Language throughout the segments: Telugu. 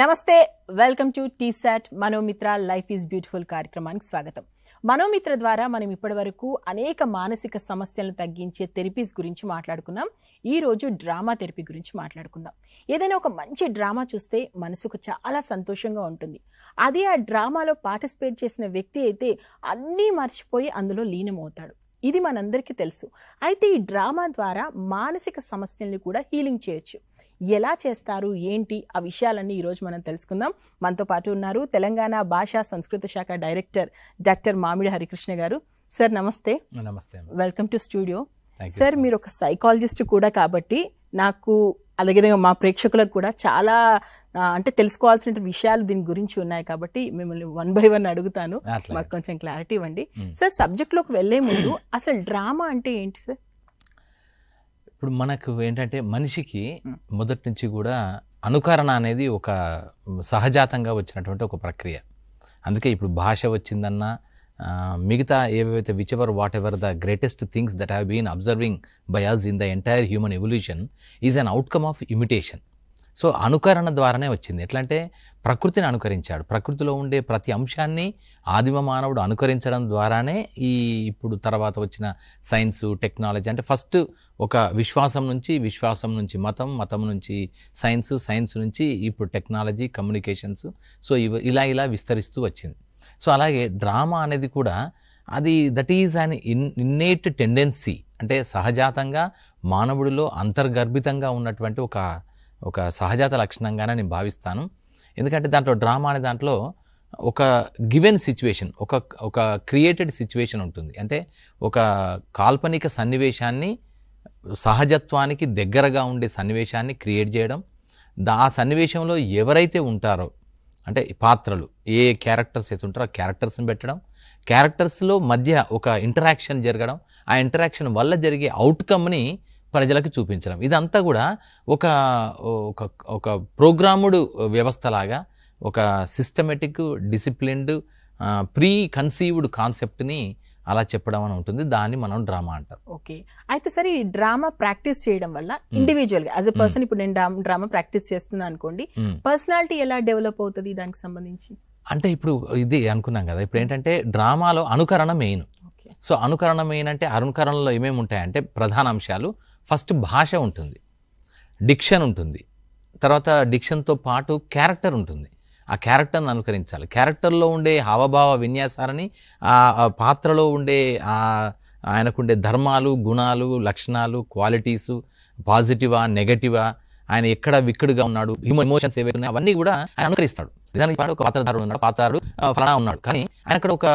నమస్తే welcome to TSAT Manomitra life is beautiful కార్యక్రమానికి స్వాగతం మనోమిత్ర ద్వారా మనం ఇప్పటివరకు అనేక మానసిక సమస్యలను తగ్గించే థెరపీస్ గురించి మాట్లాడుకున్నాం ఈరోజు డ్రామా థెరపీ గురించి మాట్లాడుకుందాం ఏదైనా ఒక మంచి డ్రామా చూస్తే మనసుకు చాలా సంతోషంగా ఉంటుంది అది ఆ డ్రామాలో పార్టిసిపేట్ చేసిన వ్యక్తి అయితే అన్నీ మర్చిపోయి అందులో లీనమవుతాడు ఇది మనందరికీ తెలుసు అయితే ఈ డ్రామా ద్వారా మానసిక సమస్యల్ని కూడా హీలింగ్ చేయొచ్చు ఎలా చేస్తారు ఏంటి ఆ విషయాలన్నీ ఈరోజు మనం తెలుసుకుందాం మనతో పాటు ఉన్నారు తెలంగాణ భాషా సంస్కృత శాఖ డైరెక్టర్ డాక్టర్ మామిడి హరికృష్ణ గారు సార్ నమస్తే నమస్తే వెల్కమ్ టు స్టూడియో సార్ మీరు ఒక సైకాలజిస్ట్ కూడా కాబట్టి నాకు అలాగే మా ప్రేక్షకులకు కూడా చాలా అంటే తెలుసుకోవాల్సిన విషయాలు దీని గురించి ఉన్నాయి కాబట్టి మిమ్మల్ని వన్ బై వన్ అడుగుతాను మాకు కొంచెం క్లారిటీ ఇవ్వండి సార్ సబ్జెక్ట్లోకి వెళ్లే ముందు అసలు డ్రామా అంటే ఏంటి సార్ ఇప్పుడు మనకు ఏంటంటే మనిషికి మొదటి నుంచి కూడా అనుకరణ అనేది ఒక సహజాతంగా వచ్చినటువంటి ఒక ప్రక్రియ అందుకే ఇప్పుడు భాష వచ్చిందన్నా మిగతా ఏవైతే whichever whatever the greatest things that have been observing by us in the entire human evolution is an outcome of imitation so అనుకరణ ద్వారానే వచ్చింది ఎట్లా అంటే ప్రకృతిని అనుకరించాడు ప్రకృతిలో ఉండే ప్రతి అంశాన్ని ఆదిమ మానవుడు అనుకరించడం ద్వారానే ఈ ఇప్పుడు తర్వాత వచ్చిన సైన్సు టెక్నాలజీ అంటే ఫస్ట్ ఒక విశ్వాసం నుంచి విశ్వాసం నుంచి మతం మతం నుంచి సైన్సు సైన్స్ నుంచి ఇప్పుడు టెక్నాలజీ కమ్యూనికేషన్స్ సో ఇలా ఇలా విస్తరిస్తూ వచ్చింది సో అలాగే డ్రామా అనేది కూడా అది that is an in innate tendency అంటే సహజాతంగా మానవుడిలో అంతర్గర్భితంగా ఉన్నటువంటి ఒక ఒక సహజాత లక్షణంగానే నేను భావిస్తాను ఎందుకంటే దాంట్లో డ్రామా అనే దాంట్లో ఒక గివెన్ సిచ్యువేషన్ ఒక ఒక క్రియేటెడ్ సిచ్యువేషన్ ఉంటుంది అంటే ఒక కాల్పనిక సన్నివేశాన్ని సహజత్వానికి దగ్గరగా ఉండే సన్నివేశాన్ని క్రియేట్ చేయడం ఆ సన్నివేశంలో ఎవరైతే ఉంటారో అంటే పాత్రలు ఏ క్యారెక్టర్స్ అయితే ఉంటారో ఆ క్యారెక్టర్స్ని పెట్టడం క్యారెక్టర్స్లో మధ్య ఒక ఇంటరాక్షన్ జరగడం ఆ ఇంటరాక్షన్ వల్ల జరిగే అవుట్కమ్ని ప్రజలకు చూపించడం ఇదంతా కూడా ఒక ఒక ఒక ప్రోగ్రాముడు వ్యవస్థలాగా ఒక సిస్టమేటిక్ డిసిప్లిన్డ్ ప్రీ కన్సీవ్డ్ కాన్సెప్ట్ని అలా చెప్పడం అని ఉంటుంది దాన్ని మనం డ్రామా అంటాం ఓకే అయితే సరే ఈ డ్రామా ప్రాక్టీస్ చేయడం వల్ల ఇండివిజువల్గా యాజ్ ఎ పర్సన్ ఇప్పుడు నేను డ్రామా ప్రాక్టీస్ చేస్తున్నాను అనుకోండి పర్సనాలిటీ ఎలా డెవలప్ అవుతుంది దానికి సంబంధించి అంటే ఇప్పుడు ఇది అనుకున్నాం కదా ఇప్పుడు ఏంటంటే డ్రామాలో అనుకరణ మెయిన్ సో అనుకరణ మెయిన్ అంటే అనుకరణలో ఏమేమి ఉంటాయంటే ప్రధాన అంశాలు ఫస్ట్ భాష ఉంటుంది డిక్షన్ ఉంటుంది తర్వాత డిక్షన్తో పాటు క్యారెక్టర్ ఉంటుంది ఆ క్యారెక్టర్ని అనుకరించాలి క్యారెక్టర్లో ఉండే హావభావ విన్యాసాలని ఆ పాత్రలో ఉండే ఆయనకుండే ధర్మాలు గుణాలు లక్షణాలు క్వాలిటీసు పాజిటివా నెగటివా ఆయన ఎక్కడ విక్కుడుగా ఉన్నాడు హ్యూమన్ ఎమోషన్స్ ఏవైతే ఉన్నాయి అవన్నీ కూడా ఆయన అనుకరిస్తాడు నిజానికి పాడు ఒక పాత్రధారుడు ఉన్నాడు పాత్రధారుడు ఫలానా ఉన్నాడు కానీ ఆయన అక్కడ ఒక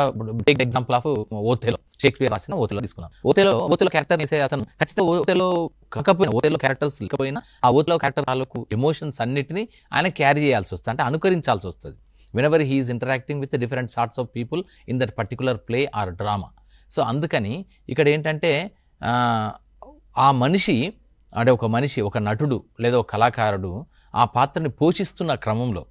big example of Othello Shakespeare రాసిన ఓతేలో తీసుకున్నాను ఓతేలో ఓతేలో క్యారెక్టర్ వేసే అతను ఖచ్చితంగా ఓతేలో కాకపోయినా ఓతేలో క్యారెక్టర్స్ లేకపోయినా ఆ ఓతెలో క్యారెక్టర్ వాళ్ళకు ఎమోషన్స్ అన్నింటినీ ఆయన క్యారీ చేయాల్సి వస్తుంది అంటే అనుకరించాల్సి వస్తుంది whenever he is interacting with different sorts of people in that particular play or drama so అందుకని ఇక్కడ ఏంటంటే ఆ మనిషి అంటే ఒక మనిషి ఒక నటుడు లేదా ఒక కళాకారుడు ఆ పాత్రని పోషిస్తున్న క్రమంలో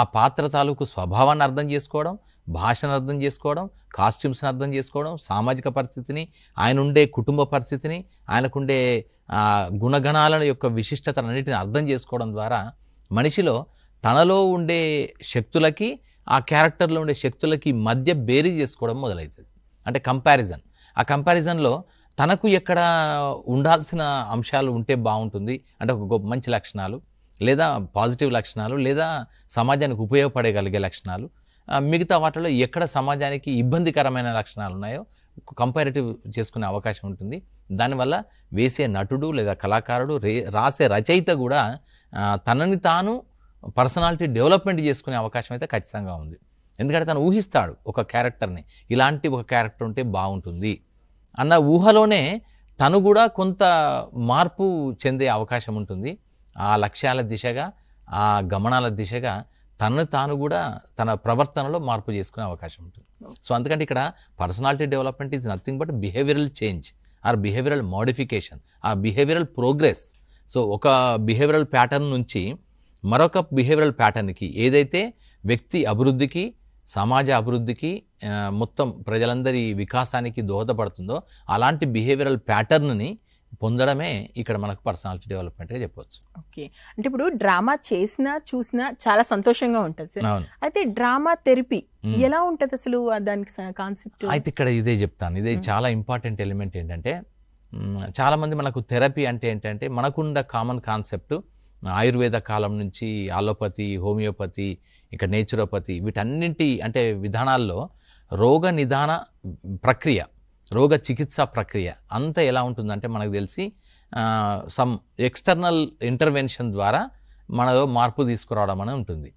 ఆ పాత్ర తాలూకు స్వభావాన్ని అర్థం చేసుకోవడం భాషను అర్థం చేసుకోవడం కాస్ట్యూమ్స్ని అర్థం చేసుకోవడం సామాజిక పరిస్థితిని ఆయన ఉండే కుటుంబ పరిస్థితిని ఆయనకుండే గుణగణాల యొక్క విశిష్టతలన్నిటిని అర్థం చేసుకోవడం ద్వారా మనిషిలో తనలో ఉండే శక్తులకి ఆ క్యారెక్టర్లో ఉండే శక్తులకి మధ్య బేరీ చేసుకోవడం మొదలవుతుంది అంటే కంపారిజన్ ఆ కంపారిజన్లో తనకు ఎక్కడ ఉండాల్సిన అంశాలు ఉంటే బాగుంటుంది అంటే ఒక గొప్ప మంచి లక్షణాలు లేదా పాజిటివ్ లక్షణాలు లేదా సమాజానికి ఉపయోగపడగలిగే లక్షణాలు మిగతా వాటిలో ఎక్కడ సమాజానికి ఇబ్బందికరమైన లక్షణాలు ఉన్నాయో కంపారిటివ్ చేసుకునే అవకాశం ఉంటుంది దానివల్ల వేసే నటుడు లేదా కళాకారుడు రే రాసే రచయిత కూడా తనని తాను పర్సనాలిటీ డెవలప్మెంట్ చేసుకునే అవకాశం అయితే ఖచ్చితంగా ఉంది ఎందుకంటే తను ఊహిస్తాడు ఒక క్యారెక్టర్ని ఇలాంటి ఒక క్యారెక్టర్ ఉంటే బాగుంటుంది అన్న ఊహలోనే తను కూడా కొంత మార్పు చెందే అవకాశం ఉంటుంది ఆ లక్ష్యాల దిశగా ఆ గమనాల దిశగా తనను తాను కూడా తన ప్రవర్తనలో మార్పు చేసుకునే అవకాశం ఉంటుంది సో అందుకంటే ఇక్కడ personality development is nothing but behavioural change or behavioural modification ఆ బిహేవియరల్ ప్రోగ్రెస్ సో ఒక బిహేవియరల్ ప్యాటర్న్ నుంచి మరొక బిహేవియరల్ ప్యాటర్న్కి ఏదైతే వ్యక్తి అభివృద్ధికి సమాజ అభివృద్ధికి మొత్తం ప్రజలందరి వికాసానికి దోహదపడుతుందో అలాంటి బిహేవియరల్ ప్యాటర్న్ని పొందడమే ఇక్కడ మనకు పర్సనాలిటీ డెవలప్మెంట్గా చెప్పవచ్చు ఓకే అంటే ఇప్పుడు డ్రామా చేసినా చూసినా చాలా సంతోషంగా ఉంటుంది సార్ అయితే డ్రామా థెరపీ ఎలా ఉంటుంది అసలు దానికి కాన్సెప్ట్ అయితే ఇక్కడ ఇదే చెప్తాను ఇదే చాలా ఇంపార్టెంట్ ఎలిమెంట్ ఏంటంటే చాలామంది మనకు థెరపీ అంటే ఏంటంటే మనకుండ కామన్ కాన్సెప్ట్ ఆయుర్వేద కాలం నుంచి ఆలోపతి హోమియోపతి ఇంకా నేచురోపతి వీటన్నింటి అంటే విధానాల్లో రోగ నిదాన ప్రక్రియ రోగ చికిత్స ప్రక్రియ అంత ఎలా ఉంటుందంటే మనకు తెలిసి సమ్ ఎక్స్టర్నల్ ఇంటర్వెన్షన్ ద్వారా మనలో మార్పు తీసుకురావడం అనేది ఉంటుంది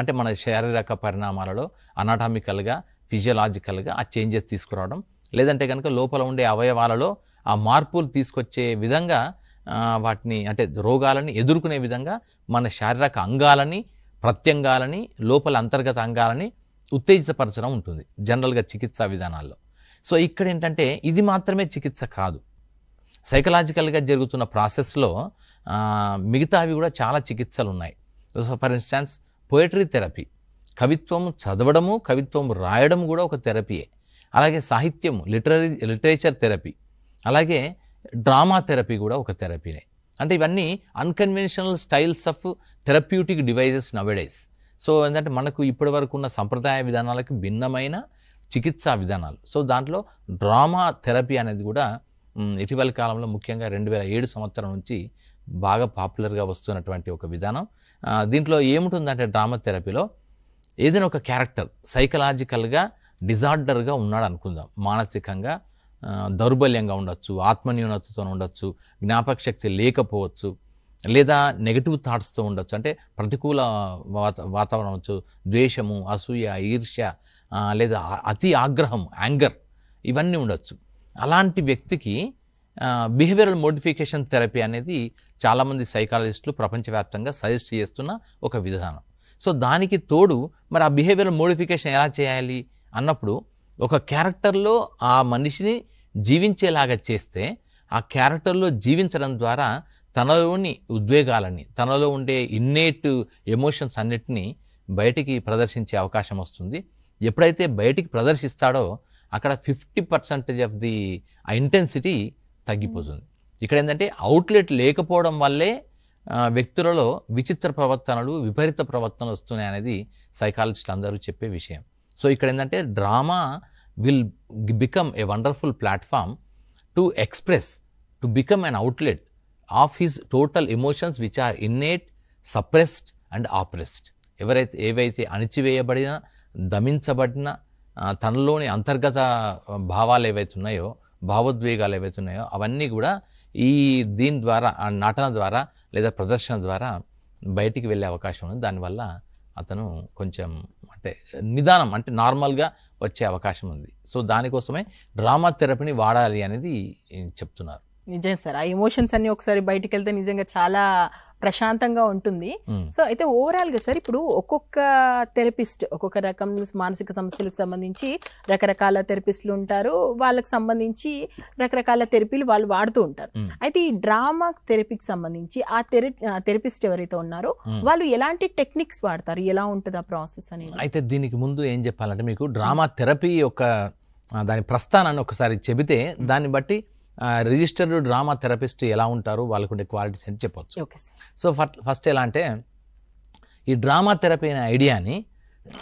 అంటే మన శారీరక పరిణామాలలో అనాటామికల్గా ఫిజియలాజికల్గా ఆ చేంజెస్ తీసుకురావడం లేదంటే కనుక లోపల ఉండే అవయవాలలో ఆ మార్పులు తీసుకొచ్చే విధంగా వాటిని అంటే రోగాలని ఎదుర్కొనే విధంగా మన శారీరక అంగాలని ప్రత్యంగాలని లోపల అంతర్గత అంగాలని ఉత్తేజపరచడం ఉంటుంది జనరల్గా చికిత్సా విధానాల్లో సో ఇక్కడ ఏంటంటే ఇది మాత్రమే చికిత్స కాదు సైకలాజికల్గా జరుగుతున్న ప్రాసెస్లో మిగతావి కూడా చాలా చికిత్సలు ఉన్నాయి so for instance poetry therapy కవిత్వం చదవడము కవిత్వం రాయడం కూడా ఒక థెరపీయే అలాగే సాహిత్యం లిటరీ లిటరేచర్ థెరపీ అలాగే డ్రామా థెరపీ కూడా ఒక థెరపీనే అంటే ఇవన్నీ unconventional styles of therapeutic devices nowadays so ఏంటంటే మనకు ఇప్పటి వరకు ఉన్న సంప్రదాయ విధానాలకు భిన్నమైన చికిత్సా విధానాలు సో దాంట్లో డ్రామా థెరపీ అనేది కూడా ఇటీవల కాలంలో ముఖ్యంగా రెండు వేల ఏడు సంవత్సరం నుంచి బాగా పాపులర్గా వస్తున్నటువంటి ఒక విధానం దీంట్లో ఏముంటుందంటే డ్రామా థెరపీలో ఏదైనా ఒక క్యారెక్టర్ సైకలాజికల్గా డిజార్డర్గా ఉన్నాడు అనుకుందాం మానసికంగా దౌర్బల్యంగా ఉండొచ్చు ఆత్మన్యూనతతో ఉండొచ్చు జ్ఞాపక శక్తి లేకపోవచ్చు లేదా నెగిటివ్ థాట్స్తో ఉండొచ్చు అంటే ప్రతికూల వాతావరణం వచ్చు ద్వేషము అసూయ ఈర్ష్య లేదా అతి ఆగ్రహం యాంగర్ ఇవన్నీ ఉండొచ్చు అలాంటి వ్యక్తికి బిహేవియరల్ మోడిఫికేషన్ థెరపీ అనేది చాలామంది సైకాలజిస్టులు ప్రపంచవ్యాప్తంగా సజెస్ట్ చేస్తున్న ఒక విధానం సో దానికి తోడు మరి ఆ బిహేవియరల్ మోడిఫికేషన్ ఎలా చేయాలి అన్నప్పుడు ఒక క్యారెక్టర్లో ఆ మనిషిని జీవించేలాగా చేస్తే ఆ క్యారెక్టర్లో జీవించడం ద్వారా తనలోని ఉద్వేగాలని తనలో ఉండే ఇన్నేట్ ఎమోషన్స్ అన్నిటినీ బయటికి ప్రదర్శించే అవకాశం వస్తుంది ఎప్పుడైతే బయటికి ప్రదర్శిస్తాడో అక్కడ fifty percentage of the intensity తగ్గిపోతుంది ఇక్కడ ఏంటంటే అవుట్లెట్ లేకపోవడం వల్లే వ్యక్తులలో విచిత్ర ప్రవర్తనలు విపరీత ప్రవర్తనలు వస్తున్నాయి అనేది సైకాలజిస్టులు అందరూ చెప్పే విషయం సో ఇక్కడ ఏంటంటే drama will become a wonderful platform to express, to become an outlet of his total emotions which are innate, suppressed and oppressed. ఎవరైతే ఏవైతే అణిచివేయబడిన దమించబడిన తనలోని అంతర్గత భావాలు ఏవైతే ఉన్నాయో భావోద్వేగాలు ఏవైతే ఉన్నాయో అవన్నీ కూడా ఈ దీని ద్వారా నటన ద్వారా లేదా ప్రదర్శన ద్వారా బయటికి వెళ్ళే అవకాశం ఉంది దానివల్ల అతను కొంచెం అంటే నిదానం అంటే నార్మల్గా వచ్చే అవకాశం ఉంది సో దానికోసమే డ్రామా థెరపీని వాడాలి అనేది చెప్తున్నారు నిజం సార్ ఆ ఎమోషన్స్ అన్నీ ఒకసారి బయటకు వెళ్తే నిజంగా చాలా ప్రశాంతంగా ఉంటుంది సో అయితే ఓవరాల్గా సార్ ఇప్పుడు ఒక్కొక్క థెరపిస్ట్ ఒక్కొక్క రకం మానసిక సమస్యలకు సంబంధించి రకరకాల థెరపిస్టులు ఉంటారు వాళ్ళకి సంబంధించి రకరకాల థెరపీలు వాళ్ళు వాడుతూ ఉంటారు అయితే ఈ డ్రామా థెరపీకి సంబంధించి ఆ థెర థెరపిస్ట్ ఎవరైతే ఉన్నారో వాళ్ళు ఎలాంటి టెక్నిక్స్ వాడతారు ఎలా ఉంటుంది ఆ ప్రాసెస్ అనేది అయితే దీనికి ముందు ఏం చెప్పాలంటే మీకు డ్రామా థెరపీ యొక్క దాని ప్రస్థానాన్ని ఒకసారి చెబితే దాన్ని బట్టి రిజిస్టర్డ్ డ్రామా థెరపిస్ట్ ఎలా ఉంటారు వాళ్ళకు ఉండే క్వాలిటీస్ అని చెప్పవచ్చు సో ఫస్ట్ ఎలా అంటే ఈ డ్రామా థెరపీ అనే ఐడియాని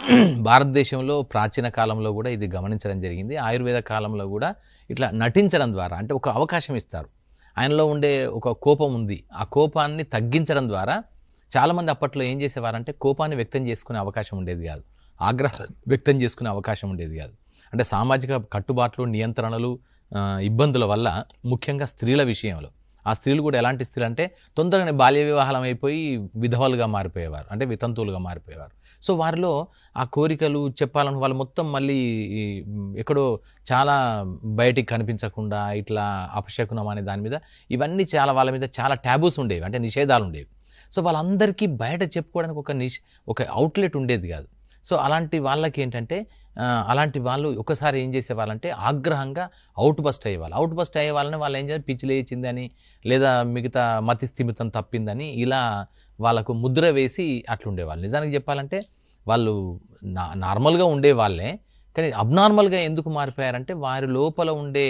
భారతదేశంలో ప్రాచీన కాలంలో కూడా ఇది గమనించడం జరిగింది ఆయుర్వేద కాలంలో కూడా ఇట్లా నటించడం ద్వారా అంటే ఒక అవకాశం ఇస్తారు ఆయనలో ఉండే ఒక కోపం ఉంది ఆ కోపాన్ని తగ్గించడం ద్వారా చాలామంది అప్పట్లో ఏం చేసేవారంటే కోపాన్ని వ్యక్తం చేసుకునే అవకాశం ఉండేది కాదు ఆగ్రహం వ్యక్తం చేసుకునే అవకాశం ఉండేది కాదు అంటే సామాజిక కట్టుబాట్లు నియంత్రణలు ఇబ్బందుల వల్ల ముఖ్యంగా స్త్రీల విషయంలో ఆ స్త్రీలు కూడా ఎలాంటి స్త్రీలు అంటే తొందరగానే బాల్య వివాహాలం అయిపోయి విధవలుగా మారిపోయేవారు అంటే వితంతువులుగా మారిపోయేవారు సో వారిలో ఆ కోరికలు చెప్పాలని వాళ్ళు మొత్తం మళ్ళీ ఎక్కడో చాలా బయటికి కనిపించకుండా ఇట్లా అపశకునం అనే దాని మీద ఇవన్నీ చాలా వాళ్ళ మీద చాలా ట్యాబూస్ ఉండేవి అంటే నిషేధాలు ఉండేవి సో వాళ్ళందరికీ బయట చెప్పుకోవడానికి ఒక నిష్ ఒక అవుట్లెట్ ఉండేది కాదు సో అలాంటి వాళ్ళకి ఏంటంటే అలాంటి వాళ్ళు ఒకసారి ఏం చేసేవాళ్ళంటే ఆగ్రహంగా అవుట్ బస్ట్ అయ్యేవాళ్ళు అవుట్ బస్ట్ అయ్యే వాళ్ళని వాళ్ళు ఏం చేయాలి పిచ్చి లేచిందని లేదా మిగతా మతి స్థిమితం తప్పిందని ఇలా వాళ్ళకు ముద్ర వేసి అట్లుండేవాళ్ళు నిజానికి చెప్పాలంటే వాళ్ళు నా నార్మల్గా ఉండేవాళ్ళే కానీ అబ్నార్మల్గా ఎందుకు మారిపోయారంటే వారి లోపల ఉండే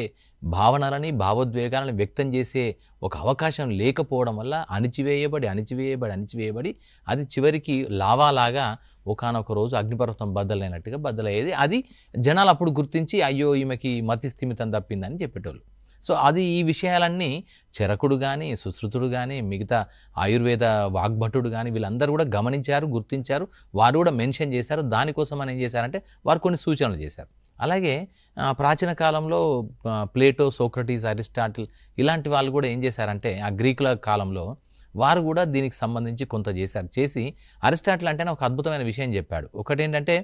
భావనలని భావోద్వేగాలను వ్యక్తం చేసే ఒక అవకాశం లేకపోవడం వల్ల అణిచివేయబడి అణిచివేయబడి అణిచివేయబడి అది చివరికి లావాలాగా ఒకనొక రోజు అగ్నిపర్వతం బద్దలైనట్టుగా బద్దలయ్యేది అది జనాలు అప్పుడు గుర్తించి అయ్యో ఈమెకి మతి స్థిమితం తప్పిందని చెప్పేటోళ్ళు సో అది ఈ విషయాలన్నీ చరకుడు కానీ సుశ్రుతుడు కానీ మిగతా ఆయుర్వేద వాగ్భటుడు కానీ వీళ్ళందరూ కూడా గమనించారు గుర్తించారు వారు కూడా మెన్షన్ చేశారు దానికోసం ఏం చేశారంటే వారు కొన్ని సూచనలు చేశారు అలాగే ప్రాచీన కాలంలో ప్లేటో సోక్రటీస్ అరిస్టాటిల్ ఇలాంటి వాళ్ళు కూడా ఏం చేశారంటే ఆ గ్రీకుల కాలంలో వారు కూడా దీనికి సంబంధించి కొంత చేశారు చేసి అరిస్టాటిల్ అంటే ఒక అద్భుతమైన విషయం చెప్పాడు ఒకటేంటంటే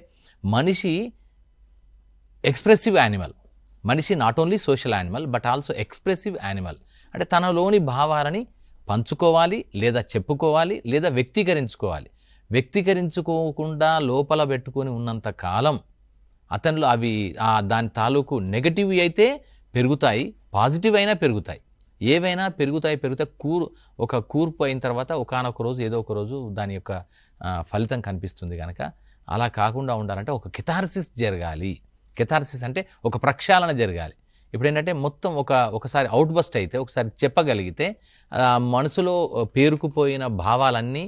మనిషి ఎక్స్ప్రెసివ్ యానిమల్ మనిషి not only social animal but also expressive animal అంటే తనలోని భావాలని పంచుకోవాలి లేదా చెప్పుకోవాలి లేదా వ్యక్తీకరించుకోవాలి వ్యక్తీకరించుకోకుండా లోపల పెట్టుకొని ఉన్నంత కాలం అతనిలో అవి దాని తాలూకు నెగటివ్ అయితే పెరుగుతాయి పాజిటివ్ అయినా పెరుగుతాయి ఏవైనా పెరుగుతాయి పెరుగుతాయి కూర్ ఒక కూర్పు అయిన తర్వాత ఒకనొక రోజు ఏదో ఒక రోజు దాని యొక్క ఫలితం కనిపిస్తుంది కనుక అలా కాకుండా ఉండాలంటే ఒక కెథార్సిస్ జరగాలి కెథార్సిస్ అంటే ఒక ప్రక్షాళన జరగాలి ఇప్పుడు ఏంటంటే మొత్తం ఒక ఒకసారి అవుట్ బస్ట్ అయితే ఒకసారి చెప్పగలిగితే మనసులో పేరుకుపోయిన భావాలన్నీ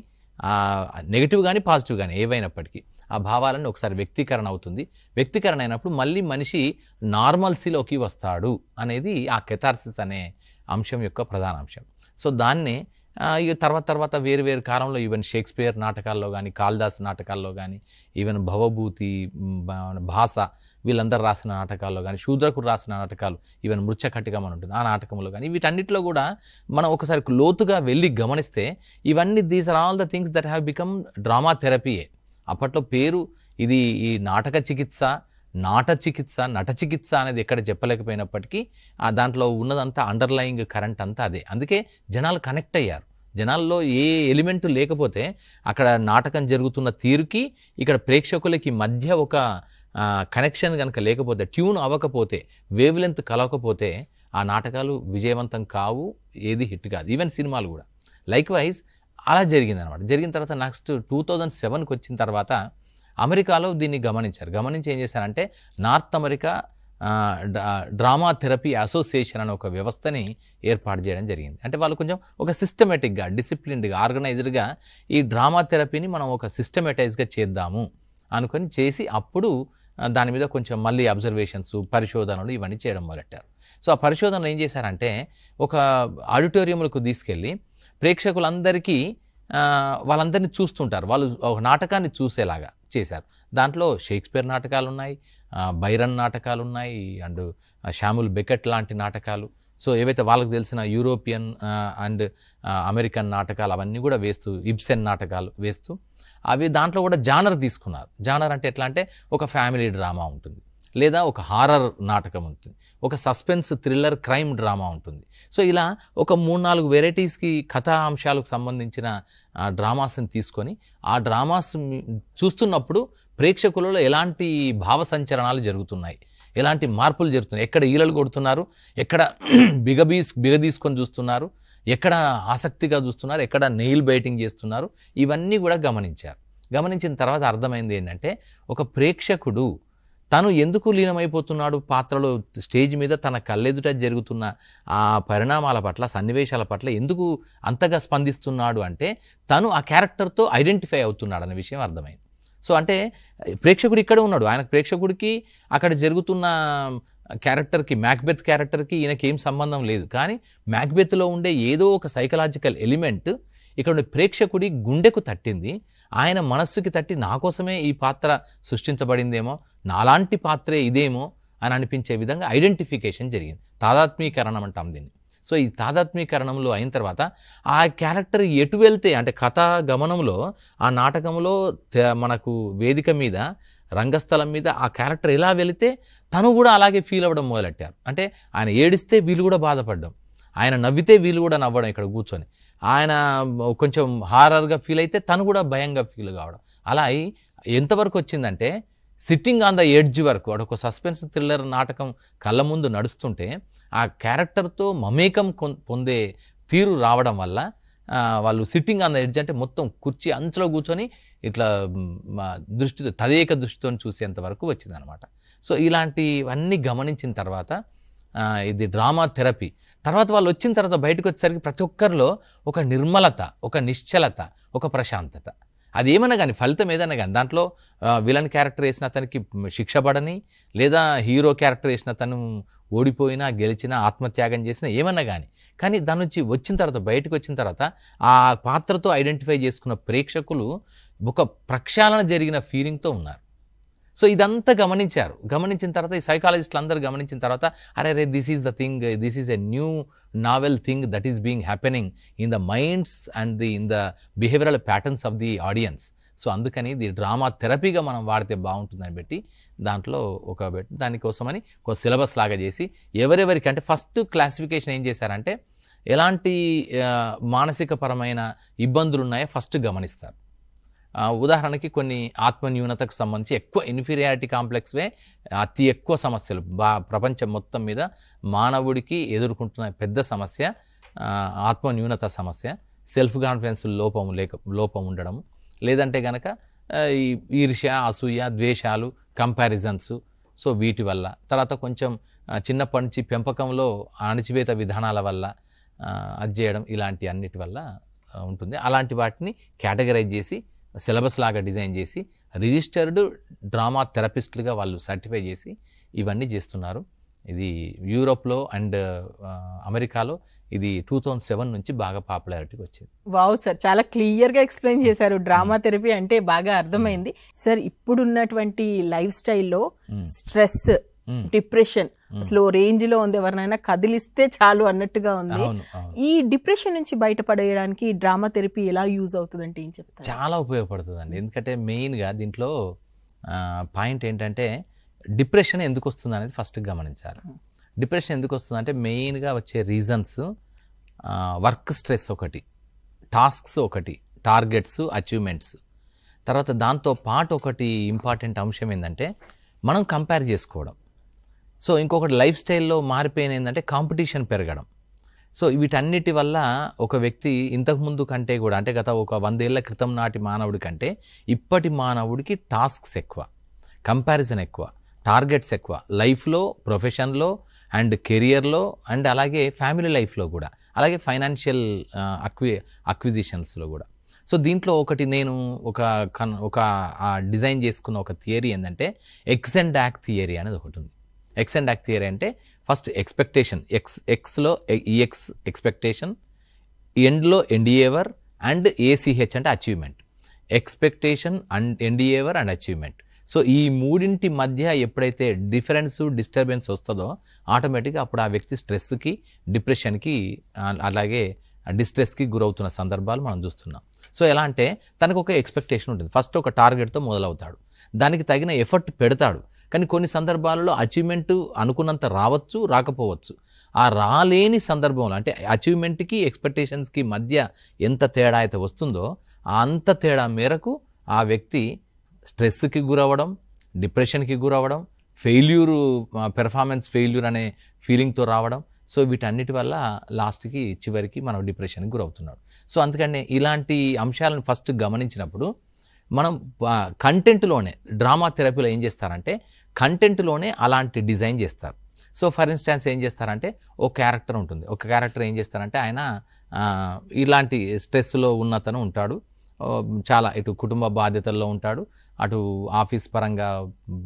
నెగిటివ్ కానీ పాజిటివ్ కానీ ఏవైనప్పటికీ ఆ భావాలన్నీ ఒకసారి వ్యక్తీకరణ అవుతుంది వ్యక్తీకరణ అయినప్పుడు మళ్ళీ మనిషి నార్మల్సీలోకి వస్తాడు అనేది ఆ కెథార్సిస్ అనే అంశం యొక్క ప్రధాన అంశం సో దాన్ని దాన్నే తర్వాత తర్వాత వేరు వేరు కాలంలో ఈవెన్ షేక్స్పియర్ నాటకాల్లో కానీ కాళిదాస్ నాటకాల్లో కానీ ఈవెన్ భవభూతి భాష వీళ్ళందరూ రాసిన నాటకాల్లో కానీ శూద్రకు రాసిన నాటకాలు ఈవెన్ మృచ్చకటికం అని ఉంటుంది ఆ నాటకంలో కానీ వీటన్నిటిలో కూడా మనం ఒకసారి లోతుగా వెళ్ళి గమనిస్తే ఇవన్నీ these are all the things that have become drama థెరపీయే అప్పట్లో పేరు ఇది ఈ నాటక చికిత్స నాట చికిత్స నట చికిత్స అనేది ఎక్కడ చెప్పలేకపోయినప్పటికీ ఆ దాంట్లో ఉన్నదంతా అండర్లయింగ్ కరెంట్ అంతా అదే అందుకే జనాలు కనెక్ట్ అయ్యారు జనాల్లో ఏ ఎలిమెంట్ లేకపోతే అక్కడ నాటకం జరుగుతున్న తీరుకి ఇక్కడ ప్రేక్షకులకి మధ్య ఒక కనెక్షన్ కనుక లేకపోతే ట్యూన్ అవ్వకపోతే వేవ్ లెంత్ కలవకపోతే ఆ నాటకాలు విజయవంతం కావు ఏది హిట్ కాదు ఈవెన్ సినిమాలు కూడా లైక్ వైజ్ అలా జరిగింది అనమాట జరిగిన తర్వాత నెక్స్ట్ టూ థౌజండ్ సెవెన్కి వచ్చిన తర్వాత అమెరికాలో దీన్ని గమనించారు గమనించి ఏం చేశారంటే North America drama therapy association అనే ఒక వ్యవస్థని ఏర్పాటు చేయడం జరిగింది అంటే వాళ్ళు కొంచెం ఒక సిస్టమేటిక్గా డిసిప్లిన్డ్గా ఆర్గనైజ్డ్గా ఈ డ్రామా థెరపీని మనం ఒక సిస్టమేటైజ్గా చేద్దాము అనుకొని చేసి అప్పుడు దాని మీద కొంచెం మళ్ళీ అబ్జర్వేషన్స్ పరిశోధనలు ఇవన్నీ చేయడం మొదలెట్టారు సో ఆ పరిశోధనలు ఏం చేశారంటే ఒక ఆడిటోరియంలకు తీసుకెళ్ళి ప్రేక్షకులందరికీ వాళ్ళందరినీ చూస్తుంటారు వాళ్ళు ఒక నాటకాన్ని చూసేలాగా చేశారు దాంట్లో షేక్స్పియర్ నాటకాలు ఉన్నాయి బైరన్ నాటకాలు ఉన్నాయి అండ్ షాముల్ బెకెట్ లాంటి నాటకాలు సో ఏవైతే వాళ్ళకు తెలిసిన యూరోపియన్ అండ్ అమెరికన్ నాటకాలు అవన్నీ కూడా వేస్తూ ఇబ్సెన్ నాటకాలు వేస్తూ అవి దాంట్లో కూడా జానర్ తీసుకున్నారు జానర్ అంటే ఎట్లా అంటే ఒక ఫ్యామిలీ డ్రామా ఉంటుంది లేదా ఒక హారర్ నాటకం ఉంటుంది ఒక సస్పెన్స్ థ్రిల్లర్ క్రైమ్ డ్రామా ఉంటుంది సో ఇలా ఒక మూడు నాలుగు వెరైటీస్కి కథా అంశాలకు సంబంధించిన డ్రామాస్ని తీసుకొని ఆ డ్రామాస్ చూస్తున్నప్పుడు ప్రేక్షకులలో ఎలాంటి భావ సంచరణాలు జరుగుతున్నాయి ఎలాంటి మార్పులు జరుగుతున్నాయి ఎక్కడ ఈలలు కొడుతున్నారు ఎక్కడ బిగబీస్ బిగదీసుకొని చూస్తున్నారు ఎక్కడ ఆసక్తిగా చూస్తున్నారు ఎక్కడ నెయిల్ బైటింగ్ చేస్తున్నారు ఇవన్నీ కూడా గమనించారు గమనించిన తర్వాత అర్థమైంది ఏంటంటే ఒక ప్రేక్షకుడు తను ఎందుకు లీనమైపోతున్నాడు పాత్రలో స్టేజ్ మీద తన కళ్ళెదుట జరుగుతున్న ఆ పరిణామాల పట్ల సన్నివేశాల పట్ల ఎందుకు అంతగా స్పందిస్తున్నాడు అంటే తను ఆ క్యారెక్టర్తో ఐడెంటిఫై అవుతున్నాడు అనే విషయం అర్థమైంది సో అంటే ప్రేక్షకుడు ఇక్కడ ఉన్నాడు ఆయన ప్రేక్షకుడికి అక్కడ జరుగుతున్న క్యారెక్టర్కి మ్యాక్బెత్ క్యారెక్టర్కి ఈయనకేం సంబంధం లేదు కానీ మ్యాక్బెత్లో ఉండే ఏదో ఒక సైకలాజికల్ ఎలిమెంట్ ఇక్కడ ఉండే ప్రేక్షకుడి గుండెకు తట్టింది ఆయన మనస్సుకి తట్టి నా కోసమే ఈ పాత్ర సృష్టించబడిందేమో నాలాంటి పాత్రే ఇదేమో అని అనిపించే విధంగా ఐడెంటిఫికేషన్ జరిగింది తాదాత్మీకరణం అంటాం దీన్ని సో ఈ తాదాత్మీకరణంలో అయిన తర్వాత ఆ క్యారెక్టర్ ఎటు వెళ్తే అంటే కథా గమనంలో ఆ నాటకంలో మనకు వేదిక మీద రంగస్థలం మీద ఆ క్యారెక్టర్ ఎలా వెళితే తను కూడా అలాగే ఫీల్ అవ్వడం మొదలెట్టారు అంటే ఆయన ఏడిస్తే వీళ్ళు కూడా బాధపడడం ఆయన నవ్వితే వీళ్ళు కూడా నవ్వడం ఇక్కడ కూర్చొని ఆయన కొంచెం హారర్గా ఫీల్ అయితే తను కూడా భయంగా ఫీల్ కావడం అలా ఎంతవరకు వచ్చిందంటే సిట్టింగ్ ఆన్ ద ఎడ్జ్ వరకు అడొక సస్పెన్స్ థ్రిల్లర్ నాటకం కళ్ళ ముందు నడుస్తుంటే ఆ క్యారెక్టర్తో మమేకం పొందే తీరు రావడం వల్ల వాళ్ళు సిట్టింగ్ ఆన్ ద ఎడ్జ్ అంటే మొత్తం కుర్చీ అంచులో కూర్చొని ఇట్లా దృష్టితో తదేక దృష్టితో చూసేంత వరకు వచ్చిందనమాట సో ఇలాంటివన్నీ గమనించిన తర్వాత ఇది డ్రామా థెరపీ తర్వాత వాళ్ళు వచ్చిన తర్వాత బయటకు వచ్చేసరికి ప్రతి ఒక్కరిలో ఒక నిర్మలత ఒక నిశ్చలత ఒక ప్రశాంతత అదేమన్నా కానీ ఫలితం ఏదన్నా కానీ దాంట్లో విలన్ క్యారెక్టర్ వేసిన అతనికి శిక్ష పడని లేదా హీరో క్యారెక్టర్ వేసిన తను ఓడిపోయినా గెలిచినా ఆత్మత్యాగం చేసినా ఏమన్నా కానీ కానీ దాని నుంచి వచ్చిన తర్వాత బయటకు వచ్చిన తర్వాత ఆ పాత్రతో ఐడెంటిఫై చేసుకున్న ప్రేక్షకులు ఒక ప్రక్షాళన జరిగిన ఫీలింగ్తో ఉన్నారు సో ఇదంతా గమనించారు గమనించిన తర్వాత ఈ సైకాలజిస్టులు అందరూ గమనించిన తర్వాత అరే రే this is the thing this is a new novel thing that is being happening in the minds and the in the behavioural patterns of the audience so అందుకని ఇది డ్రామా థెరపీగా మనం వాడితే బాగుంటుందని పెట్టి దాంట్లో ఒక దానికోసమని ఒక సిలబస్ లాగా చేసి ఎవరెవరికి అంటే ఫస్ట్ క్లాసిఫికేషన్ ఏం చేశారంటే ఎలాంటి మానసికపరమైన ఇబ్బందులు ఉన్నాయో ఫస్ట్ గమనిస్తారు ఉదాహరణకి కొన్ని ఆత్మన్యూనతకు సంబంధించి ఎక్కువ ఇన్ఫీరియారిటీ కాంప్లెక్స్వే అతి ఎక్కువ సమస్యలు బా ప్రపంచం మొత్తం మీద మానవుడికి ఎదుర్కొంటున్న పెద్ద సమస్య ఆత్మన్యూనత సమస్య సెల్ఫ్ కాన్ఫిడెన్స్ లోపం లేక లోపం ఉండడం లేదంటే గనక ఈ ఈర్ష్య అసూయ ద్వేషాలు కంపారిజన్స్ సో వీటి వల్ల తర్వాత కొంచెం చిన్నప్పటి నుంచి పెంపకంలో అణచివేత విధానాల వల్ల అది చేయడం ఇలాంటి అన్నిటి వల్ల ఉంటుంది అలాంటి వాటిని కేటగరైజ్ చేసి సిలబస్ లాగా డిజైన్ చేసి రిజిస్టర్డ్ డ్రామా థెరపిస్టులుగా వాళ్ళు సర్టిఫై చేసి ఇవన్నీ చేస్తున్నారు ఇది యూరోప్లో అండ్ అమెరికాలో ఇది టూ థౌజండ్ సెవెన్ నుంచి బాగా పాపులారిటీకి వచ్చింది వావ్ సార్ చాలా క్లియర్గా ఎక్స్ప్లెయిన్ hmm. చేశారు డ్రామా hmm. థెరపీ అంటే బాగా అర్థమైంది hmm. సార్ ఇప్పుడున్నటువంటి లైఫ్ స్టైల్లో స్ట్రెస్ డిప్రెషన్ అసలు రేంజ్లో ఉంది ఎవరినైనా కదిలిస్తే చాలు అన్నట్టుగా ఉంది ఈ డిప్రెషన్ నుంచి బయటపడేయడానికి డ్రామా థెరపీ ఎలా యూజ్ అవుతుంది అంటే ఏం చెప్తారు చాలా ఉపయోగపడుతుంది అండి ఎందుకంటే మెయిన్గా దీంట్లో పాయింట్ ఏంటంటే డిప్రెషన్ ఎందుకు వస్తుంది అనేది ఫస్ట్ గమనించాలి డిప్రెషన్ ఎందుకు వస్తుంది అంటే మెయిన్గా వచ్చే రీజన్స్ వర్క్ స్ట్రెస్ ఒకటి టాస్క్స్ ఒకటి టార్గెట్స్ అచీవ్మెంట్స్ తర్వాత దాంతో పాటు ఒకటి ఇంపార్టెంట్ అంశం ఏంటంటే మనం కంపేర్ చేసుకోవడం సో ఇంకొకటి లైఫ్ స్టైల్లో మారిపోయిన ఏంటంటే కాంపిటీషన్ పెరగడం సో వీటన్నిటి వల్ల ఒక వ్యక్తి ఇంతకుముందు కంటే కూడా అంటే గత ఒక వందేళ్ల క్రితం నాటి మానవుడి కంటే ఇప్పటి మానవుడికి టాస్క్స్ ఎక్కువ కంపారిజన్ ఎక్కువ టార్గెట్స్ ఎక్కువ లైఫ్లో ప్రొఫెషన్లో అండ్ కెరియర్లో అండ్ అలాగే ఫ్యామిలీ లైఫ్లో కూడా అలాగే ఫైనాన్షియల్ అక్వి అక్విజిషన్స్లో కూడా సో దీంట్లో ఒకటి నేను ఒక కన్ ఒక డిజైన్ చేసుకున్న ఒక థియరీ ఏంటంటే ఎక్స్ అండ్ డాక్ థియరీ అనేది ఒకటి ఉంది ఎక్స్ అండ్ యాక్ థియరీ అంటే ఫస్ట్ ఎక్స్పెక్టేషన్ ఎక్స్ ఎక్స్లో ఈఎక్స్ ఎక్స్పెక్టేషన్ ఎండ్లో ఎన్డిఏవర్ అండ్ ఏసీహెచ్ అంటే achievement expectation and endeavour and achievement so ఈ మూడింటి మధ్య ఎప్పుడైతే డిఫరెన్స్ డిస్టర్బెన్స్ వస్తుందో ఆటోమేటిక్గా అప్పుడు ఆ వ్యక్తి స్ట్రెస్కి డిప్రెషన్కి అలాగే డిస్ట్రెస్కి గురవుతున్న సందర్భాలు మనం చూస్తున్నాం సో ఎలా అంటే తనకు ఒక ఎక్స్పెక్టేషన్ ఉంటుంది ఫస్ట్ ఒక టార్గెట్తో మొదలవుతాడు దానికి తగిన ఎఫర్ట్ పెడతాడు కానీ కొన్ని సందర్భాలలో అచీవ్మెంట్ అనుకున్నంత రావచ్చు రాకపోవచ్చు ఆ రాలేని సందర్భంలో అంటే అచీవ్మెంట్కి ఎక్స్పెక్టేషన్స్కి మధ్య ఎంత తేడా అయితే వస్తుందో అంత తేడా మేరకు ఆ వ్యక్తి స్ట్రెస్కి గురవ్వడం డిప్రెషన్కి గురవ్వడం ఫెయిల్యూరు పెర్ఫార్మెన్స్ ఫెయిల్యూర్ అనే ఫీలింగ్తో రావడం సో వీటన్నిటి వల్ల లాస్ట్కి చివరికి మనం డిప్రెషన్కి గురవుతున్నాడు సో అందుకనే ఇలాంటి అంశాలను ఫస్ట్ గమనించినప్పుడు మనం కంటెంట్లోనే డ్రామా థెరపీలో ఏం చేస్తారంటే కంటెంట్లోనే అలాంటి డిజైన్ చేస్తారు సో ఫర్ ఇన్స్టాన్స్ ఏం చేస్తారంటే ఒక క్యారెక్టర్ ఉంటుంది ఒక క్యారెక్టర్ ఏం చేస్తారంటే ఆయన ఇలాంటి స్ట్రెస్లో ఉన్నతను ఉంటాడు చాలా ఇటు కుటుంబ బాధ్యతల్లో ఉంటాడు అటు ఆఫీస్ పరంగా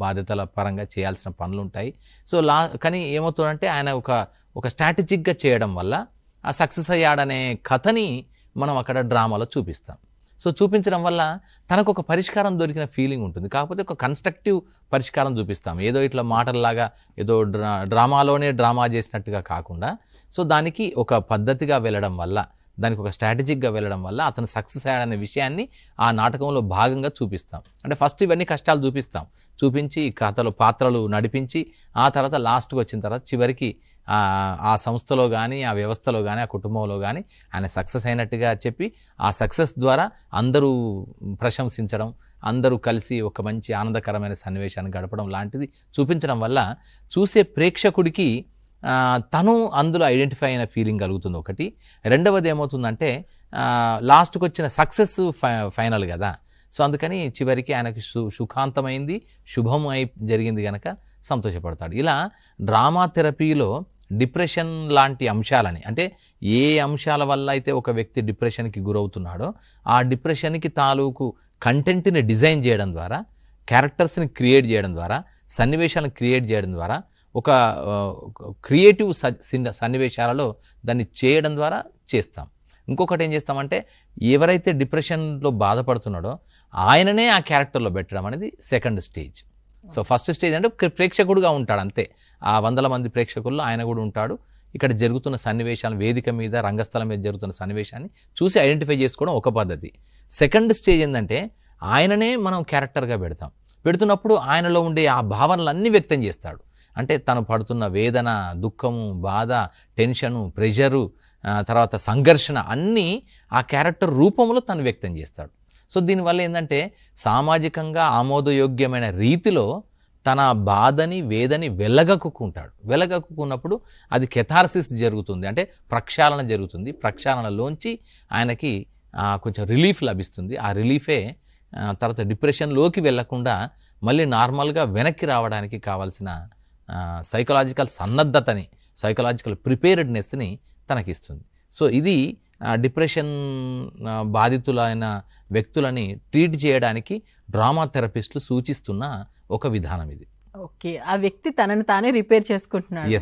బాధ్యతల పరంగా చేయాల్సిన పనులు ఉంటాయి సో లా కానీ ఏమవుతుందంటే ఆయన ఒక ఒక స్ట్రాటజిక్గా చేయడం వల్ల ఆ సక్సెస్ అయ్యాడనే కథని మనం అక్కడ డ్రామాలో చూపిస్తాం సో చూపించడం వల్ల తనకు ఒక పరిష్కారం దొరికిన ఫీలింగ్ ఉంటుంది కాకపోతే ఒక కన్స్ట్రక్టివ్ పరిష్కారం చూపిస్తాం ఏదో ఇట్లా మాటల్లాగా ఏదో డ్రా డ్రామాలోనే డ్రామా చేసినట్టుగా కాకుండా సో దానికి ఒక పద్ధతిగా వెళ్ళడం వల్ల దానికి ఒక స్ట్రాటజిక్గా వెళ్ళడం వల్ల అతను సక్సెస్ అయ్యాడనే విషయాన్ని ఆ నాటకంలో భాగంగా చూపిస్తాం అంటే ఫస్ట్ ఇవన్నీ కష్టాలు చూపిస్తాం చూపించి కథలు పాత్రలు నడిపించి ఆ తర్వాత లాస్ట్కి వచ్చిన తర్వాత చివరికి ఆ సంస్థలో కానీ ఆ వ్యవస్థలో కానీ ఆ కుటుంబంలో కానీ ఆయన సక్సెస్ అయినట్టుగా చెప్పి ఆ సక్సెస్ ద్వారా అందరూ ప్రశంసించడం అందరూ కలిసి ఒక మంచి ఆనందకరమైన సన్నివేశాన్ని గడపడం లాంటిది చూపించడం వల్ల చూసే ప్రేక్షకుడికి తను అందులో ఐడెంటిఫై అయిన ఫీలింగ్ కలుగుతుంది ఒకటి రెండవది ఏమవుతుందంటే లాస్ట్కి వచ్చిన సక్సెస్ ఫైనల్ కదా సో అందుకని చివరికి ఆయనకి సు సుఖాంతమైంది శుభం అయి జరిగింది కనుక సంతోషపడతాడు ఇలా డ్రామా థెరపీలో డిప్రెషన్ లాంటి అంశాలని అంటే ఏ అంశాల వల్ల అయితే ఒక వ్యక్తి డిప్రెషన్కి గురవుతున్నాడో ఆ డిప్రెషన్కి తాలూకు కంటెంట్ని డిజైన్ చేయడం ద్వారా క్యారెక్టర్స్ని క్రియేట్ చేయడం ద్వారా సన్నివేశాలను క్రియేట్ చేయడం ద్వారా ఒక క్రియేటివ్ సన్నివేశాలలో దాన్ని చేయడం ద్వారా చేస్తాం ఇంకొకటి ఏం చేస్తామంటే ఎవరైతే డిప్రెషన్లో బాధపడుతున్నాడో ఆయననే ఆ క్యారెక్టర్లో పెట్టడం అనేది second stage so first stage అంటే ప్రేక్షకుడుగా ఉంటాడు అంతే ఆ వందల మంది ప్రేక్షకుల్లో ఆయన కూడా ఉంటాడు ఇక్కడ జరుగుతున్న సన్నివేశాలు వేదిక మీద రంగస్థలం మీద జరుగుతున్న సన్నివేశాన్ని చూసి ఐడెంటిఫై చేసుకోవడం ఒక పద్ధతి సెకండ్ స్టేజ్ ఏంటంటే ఆయననే మనం క్యారెక్టర్గా పెడతాం పెడుతున్నప్పుడు ఆయనలో ఉండే ఆ భావనలన్నీ వ్యక్తం చేస్తాడు అంటే తను పడుతున్న వేదన దుఃఖము బాధ టెన్షను ప్రెషరు తర్వాత సంఘర్షణ అన్నీ ఆ క్యారెక్టర్ రూపంలో తను వ్యక్తం చేస్తాడు సో దీనివల్ల ఏంటంటే సామాజికంగా ఆమోదయోగ్యమైన రీతిలో తన బాధని వేదని వెలగక్కుకుంటాడు వెలగక్కున్నప్పుడు అది కెథార్సిస్ జరుగుతుంది అంటే ప్రక్షాళన జరుగుతుంది ప్రక్షాళనలోంచి ఆయనకి కొంచెం రిలీఫ్ లభిస్తుంది ఆ రిలీఫే తర్వాత డిప్రెషన్లోకి వెళ్లకుండా మళ్ళీ నార్మల్గా వెనక్కి రావడానికి కావాల్సిన సైకలాజికల్ సన్నద్ధతని సైకలాజికల్ ప్రిపేర్డ్నెస్ని తనకిస్తుంది సో ఇది డిప్రెషన్ బాధితులైన వ్యక్తులని ట్రీట్ చేయడానికి డ్రామా థెరపిస్టులు సూచిస్తున్న ఒక విధానం ఇది ఓకే ఆ వ్యక్తి తనని తానే రిపేర్ చేసుకుంటున్నాడు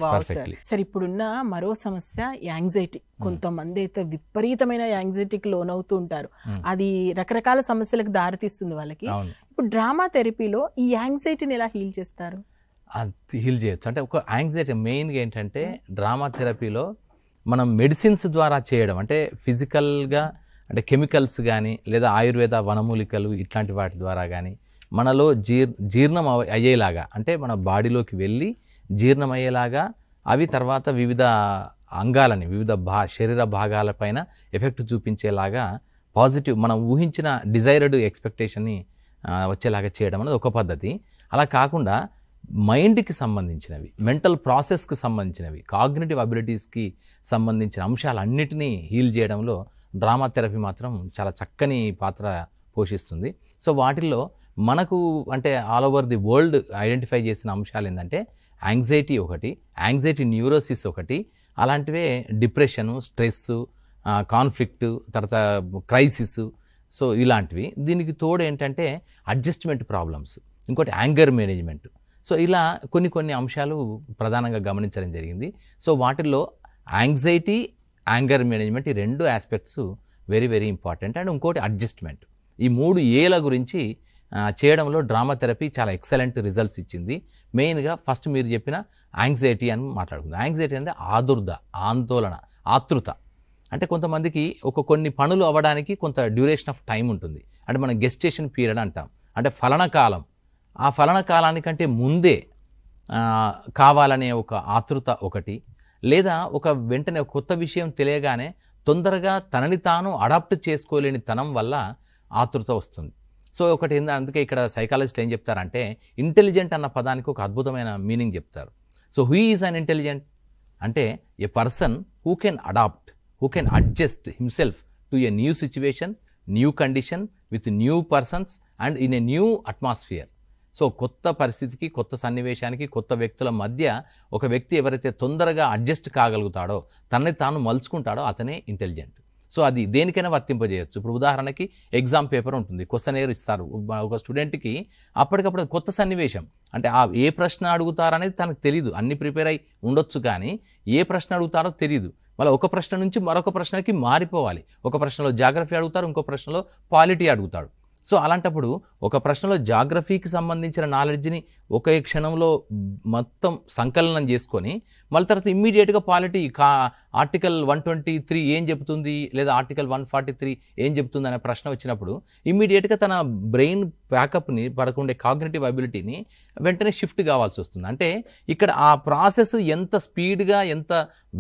సార్ ఇప్పుడున్న మరో సమస్య యాంగ్జైటీ కొంతమంది అయితే విపరీతమైన యాంగ్జైటీకి లోనవుతూ ఉంటారు hmm. అది రకరకాల సమస్యలకు దారితీస్తుంది వాళ్ళకి ఇప్పుడు డ్రామా థెరపీలో ఈ యాంగ్జైటీని ఎలా హీల్ చేస్తారు హీల్ చేయొచ్చు అంటే ఒక యాంగ్జైటీ మెయిన్గా ఏంటంటే డ్రామా థెరపీలో మనం మెడిసిన్స్ ద్వారా చేయడం అంటే ఫిజికల్గా అంటే కెమికల్స్ కానీ లేదా ఆయుర్వేద వనమూలికలు ఇట్లాంటి వాటి ద్వారా కానీ మనలో జీర్ జీర్ణం అయ్యేలాగా అంటే మన బాడీలోకి వెళ్ళి జీర్ణం అయ్యేలాగా అవి తర్వాత వివిధ అంగాలని వివిధ భా శరీర భాగాలపైన ఎఫెక్ట్ చూపించేలాగా పాజిటివ్ మనం ఊహించిన డిజైరడ్ ఎక్స్పెక్టేషన్ని వచ్చేలాగా చేయడం అనేది ఒక పద్ధతి అలా కాకుండా మైండ్కి సంబంధించినవి మెంటల్ ప్రాసెస్కి సంబంధించినవి కాగ్నేటివ్ అబిలిటీస్కి సంబంధించిన అంశాలన్నిటినీ హీల్ చేయడంలో డ్రామా థెరపీ మాత్రం చాలా చక్కని పాత్ర పోషిస్తుంది సో వాటిల్లో మనకు అంటే all over the world identify చేసిన అంశాలు ఏంటంటే యాంగ్జైటీ ఒకటి యాంగ్జైటీ న్యూరోసిస్ ఒకటి అలాంటివే డిప్రెషను స్ట్రెస్ కాన్ఫ్లిక్ట్ తర్వాత క్రైసిస్ సో ఇలాంటివి దీనికి తోడు ఏంటంటే అడ్జస్ట్మెంట్ ప్రాబ్లమ్స్ ఇంకోటి యాంగర్ మేనేజ్మెంట్ సో ఇలా కొన్ని కొన్ని అంశాలు ప్రధానంగా గమనించడం జరిగింది సో వాటిల్లో యాంగ్జైటీ యాంగర్ మేనేజ్మెంట్ ఈ రెండు aspects very very important and ఇంకోటి అడ్జస్ట్మెంట్ ఈ మూడు ఏల గురించి చేయడంలో డ్రామా థెరపీ చాలా ఎక్సలెంట్ రిజల్ట్స్ ఇచ్చింది మెయిన్గా ఫస్ట్ మీరు చెప్పిన యాంగ్జైటీ అని మాట్లాడుకుంది యాంగ్జైటీ అంటే ఆదుర్ద ఆందోళన ఆతృత అంటే కొంతమందికి ఒక కొన్ని పనులు అవ్వడానికి కొంత డ్యూరేషన్ ఆఫ్ టైం ఉంటుంది అంటే మనం గెస్టేషన్ పీరియడ్ అంటాం అంటే ఫలనకాలం ఆ ఫలనకాలానికంటే ముందే కావాలనే ఒక ఆతృత ఒకటి లేదా ఒక వెంటనే కొత్త విషయం తెలియగానే తొందరగా తనని తాను అడాప్ట్ చేసుకోలేని తనం వల్ల ఆతృత వస్తుంది సో ఒకటి అందుకే ఇక్కడ సైకాలజిస్ట్ ఏం చెప్తారంటే ఇంటెలిజెంట్ అన్న పదానికి ఒక అద్భుతమైన మీనింగ్ చెప్తారు so who is an intelligent అంటే a person who can adapt who can adjust himself to a new situation new condition with new persons and in a new atmosphere so కొత్త పరిస్థితికి కొత్త సన్నివేశానికి కొత్త వ్యక్తుల మధ్య ఒక వ్యక్తి ఎవరైతే తొందరగా అడ్జస్ట్ కాగలుగుతాడో తనని తాను మలుచుకుంటాడో అతనే ఇంటెలిజెంట్ సో అది దేనికైనా వర్తింపజేయచ్చు ఇప్పుడు ఉదాహరణకి ఎగ్జామ్ పేపర్ ఉంటుంది క్వశ్చన్ ఏర్ ఇస్తారు ఒక స్టూడెంట్కి అప్పటికప్పుడు కొత్త సన్నివేశం అంటే ఆ ఏ ప్రశ్న అడుగుతారనేది తనకు తెలియదు అన్ని ప్రిపేర్ అయి ఉండొచ్చు కానీ ఏ ప్రశ్న అడుగుతారో తెలియదు మళ్ళీ ఒక ప్రశ్న నుంచి మరొక ప్రశ్నకి మారిపోవాలి ఒక ప్రశ్నలో జాగ్రఫీ అడుగుతారు ఇంకో ప్రశ్నలో పాలిటీ అడుగుతాడు సో అలాంటప్పుడు ఒక ప్రశ్నలో జాగ్రఫీకి సంబంధించిన నాలెడ్జ్ని ఒకే క్షణంలో మొత్తం సంకలనం చేసుకొని మళ్ళీ తర్వాత ఇమ్మీడియట్గా పాలిటీ కా ఆర్టికల్ వన్ ట్వంటీ త్రీ ఏం చెబుతుంది లేదా ఆర్టికల్ వన్ ఫార్టీ త్రీ ఏం చెబుతుంది అనే ప్రశ్న వచ్చినప్పుడు ఇమ్మీడియట్గా తన బ్రెయిన్ ప్యాకప్ని పడకుండే కాగ్నేటివ్ అబిలిటీని వెంటనే షిఫ్ట్ కావాల్సి వస్తుంది అంటే ఇక్కడ ఆ ప్రాసెస్ ఎంత స్పీడ్గా ఎంత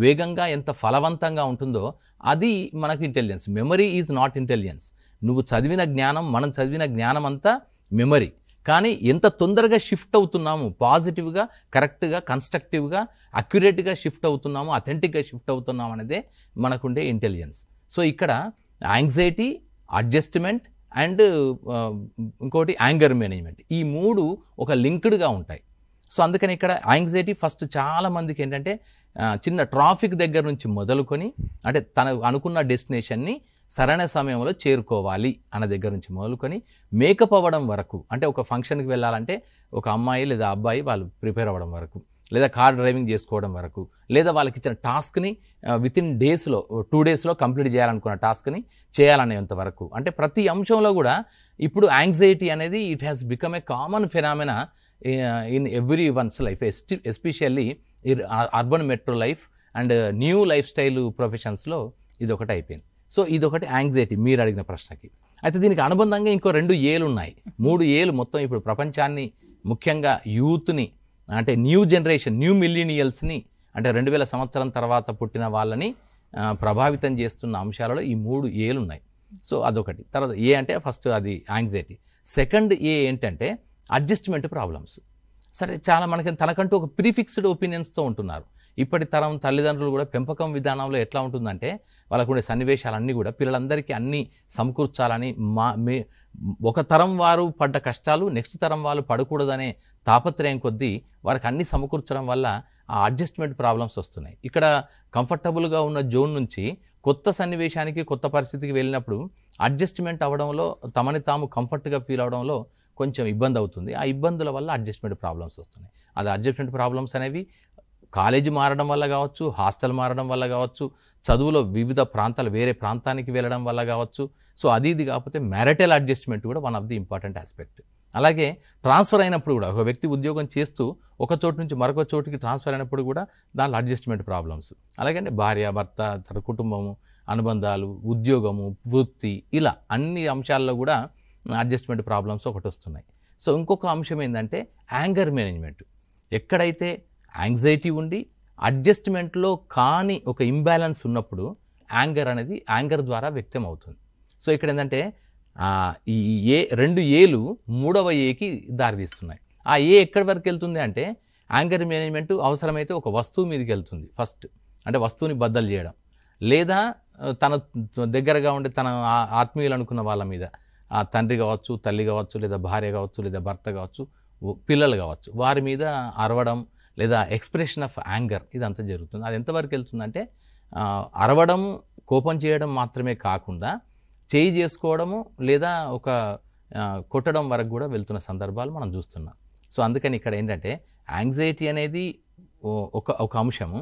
వేగంగా ఎంత ఫలవంతంగా ఉంటుందో అది మనకు intelligence memory is not intelligence నువ్వు చదివిన జ్ఞానం మనం చదివిన జ్ఞానం అంతా మెమరీ కానీ ఎంత తొందరగా షిఫ్ట్ అవుతున్నాము పాజిటివ్గా కరెక్ట్గా కన్స్ట్రక్టివ్గా అక్యురేట్గా షిఫ్ట్ అవుతున్నాము అథెంటిక్గా షిఫ్ట్ అవుతున్నాము అనేది మనకుండే ఇంటెలిజెన్స్ సో ఇక్కడ యాంగ్జైటీ అడ్జస్ట్మెంట్ అండ్ ఇంకోటి యాంగర్ మేనేజ్మెంట్ ఈ మూడు ఒక లింక్డ్గా ఉంటాయి సో అందుకని ఇక్కడ యాంగ్జైటీ ఫస్ట్ చాలా మందికి ఏంటంటే చిన్న ట్రాఫిక్ దగ్గర నుంచి మొదలుకొని అంటే తన అనుకున్న డెస్టినేషన్ని సరైన సమయంలో చేరుకోవాలి అన్న దగ్గర నుంచి మొదలుకొని మేకప్ అవ్వడం వరకు అంటే ఒక ఫంక్షన్కి వెళ్ళాలంటే ఒక అమ్మాయి లేదా అబ్బాయి వాళ్ళు ప్రిపేర్ అవ్వడం వరకు లేదా కార్ డ్రైవింగ్ చేసుకోవడం వరకు లేదా వాళ్ళకి ఇచ్చిన టాస్క్ని విత్ ఇన్ డేస్లో టూ డేస్లో కంప్లీట్ చేయాలనుకున్న టాస్క్ని చేయాలనేంత వరకు అంటే ప్రతి అంశంలో కూడా ఇప్పుడు యాంగ్జైటీ అనేది it has become a common phenomena in everyone's life ఎస్టి especially urban metro life and new lifestyle ప్రొఫెషన్స్లో ఇది ఒకటి అయిపోయింది సో ఇదొకటి యాంగ్జైటీ మీరు అడిగిన ప్రశ్నకి అయితే దీనికి అనుబంధంగా ఇంకో రెండు ఏలు ఉన్నాయి మూడు ఏలు మొత్తం ఇప్పుడు ప్రపంచాన్ని ముఖ్యంగా యూత్ని అంటే న్యూ జనరేషన్ న్యూ మిలీనియల్స్ని అంటే రెండు వేల సంవత్సరం తర్వాత పుట్టిన వాళ్ళని ప్రభావితం చేస్తున్న అంశాలలో ఈ మూడు ఏలు ఉన్నాయి సో అదొకటి తర్వాత ఏ అంటే ఫస్ట్ అది యాంగ్జైటీ సెకండ్ ఏ ఏంటంటే అడ్జస్ట్మెంట్ ప్రాబ్లమ్స్ సరే చాలా మనకి తనకంటూ ఒక ప్రీఫిక్స్డ్ ఒపీనియన్స్తో ఉంటున్నారు ఇప్పటి తరం తల్లిదండ్రులు కూడా పెంపకం విధానంలో ఎట్లా ఉంటుందంటే వాళ్ళకుండే సన్నివేశాలన్నీ కూడా పిల్లలందరికీ అన్నీ సమకూర్చాలని మా మే ఒక తరం వారు పడ్డ కష్టాలు నెక్స్ట్ తరం వాళ్ళు పడకూడదనే తాపత్రయం కొద్దీ వారికి అన్ని సమకూర్చడం వల్ల ఆ అడ్జస్ట్మెంట్ ప్రాబ్లమ్స్ వస్తున్నాయి ఇక్కడ కంఫర్టబుల్గా ఉన్న జోన్ నుంచి కొత్త సన్నివేశానికి కొత్త పరిస్థితికి వెళ్ళినప్పుడు అడ్జస్ట్మెంట్ అవ్వడంలో తమని తాము కంఫర్ట్గా ఫీల్ అవడంలో కొంచెం ఇబ్బంది అవుతుంది ఆ ఇబ్బందుల వల్ల అడ్జస్ట్మెంట్ ప్రాబ్లమ్స్ వస్తున్నాయి అది అడ్జస్ట్మెంట్ ప్రాబ్లమ్స్ అనేవి కాలేజీ మారడం వల్ల కావచ్చు హాస్టల్ మారడం వల్ల కావచ్చు చదువులో వివిధ ప్రాంతాలు వేరే ప్రాంతానికి వెళ్ళడం వల్ల కావచ్చు సో అది ఇది కాకపోతే మ్యారిటల్ అడ్జస్ట్మెంట్ కూడా one of the important aspect అలాగే ట్రాన్స్ఫర్ అయినప్పుడు కూడా ఒక వ్యక్తి ఉద్యోగం చేస్తూ ఒక చోటు నుంచి మరొక చోటుకి ట్రాన్స్ఫర్ అయినప్పుడు కూడా దాంట్లో అడ్జస్ట్మెంట్ ప్రాబ్లమ్స్ అలాగే భార్య భర్త తన కుటుంబము అనుబంధాలు ఉద్యోగము వృత్తి ఇలా అన్ని అంశాల్లో కూడా అడ్జస్ట్మెంట్ ప్రాబ్లమ్స్ ఒకటి వస్తున్నాయి సో ఇంకొక అంశం ఏంటంటే యాంగర్ మేనేజ్మెంట్ ఎక్కడైతే యాంగ్జైటీ ఉండి అడ్జస్ట్మెంట్లో కాని ఒక ఇంబ్యాలెన్స్ ఉన్నప్పుడు యాంగర్ అనేది యాంగర్ ద్వారా వ్యక్తం అవుతుంది సో ఇక్కడ ఏంటంటే ఈ ఏ రెండు ఏలు మూడవ ఏకి దారితీస్తున్నాయి ఆ ఏ ఎక్కడి వరకు వెళ్తుంది అంటే యాంగర్ మేనేజ్మెంట్ అవసరమైతే ఒక వస్తువు మీదకి వెళ్తుంది ఫస్ట్ అంటే వస్తువుని బద్దలు చేయడం లేదా తన దగ్గరగా ఉండే తన ఆత్మీయులు అనుకున్న వాళ్ళ మీద ఆ తండ్రి కావచ్చు తల్లి కావచ్చు లేదా భార్య కావచ్చు లేదా భర్త కావచ్చు పిల్లలు కావచ్చు వారి మీద అరవడం లేదా ఎక్స్ప్రెషన్ ఆఫ్ యాంగర్ ఇదంతా జరుగుతుంది అది ఎంతవరకు వెళ్తుందంటే అరవడం కోపం చేయడం మాత్రమే కాకుండా చేయి చేసుకోవడము లేదా ఒక కొట్టడం వరకు కూడా వెళ్తున్న సందర్భాలు మనం చూస్తున్నాం సో అందుకని ఇక్కడ ఏంటంటే యాంగ్జైటీ అనేది ఒక ఒక అంశము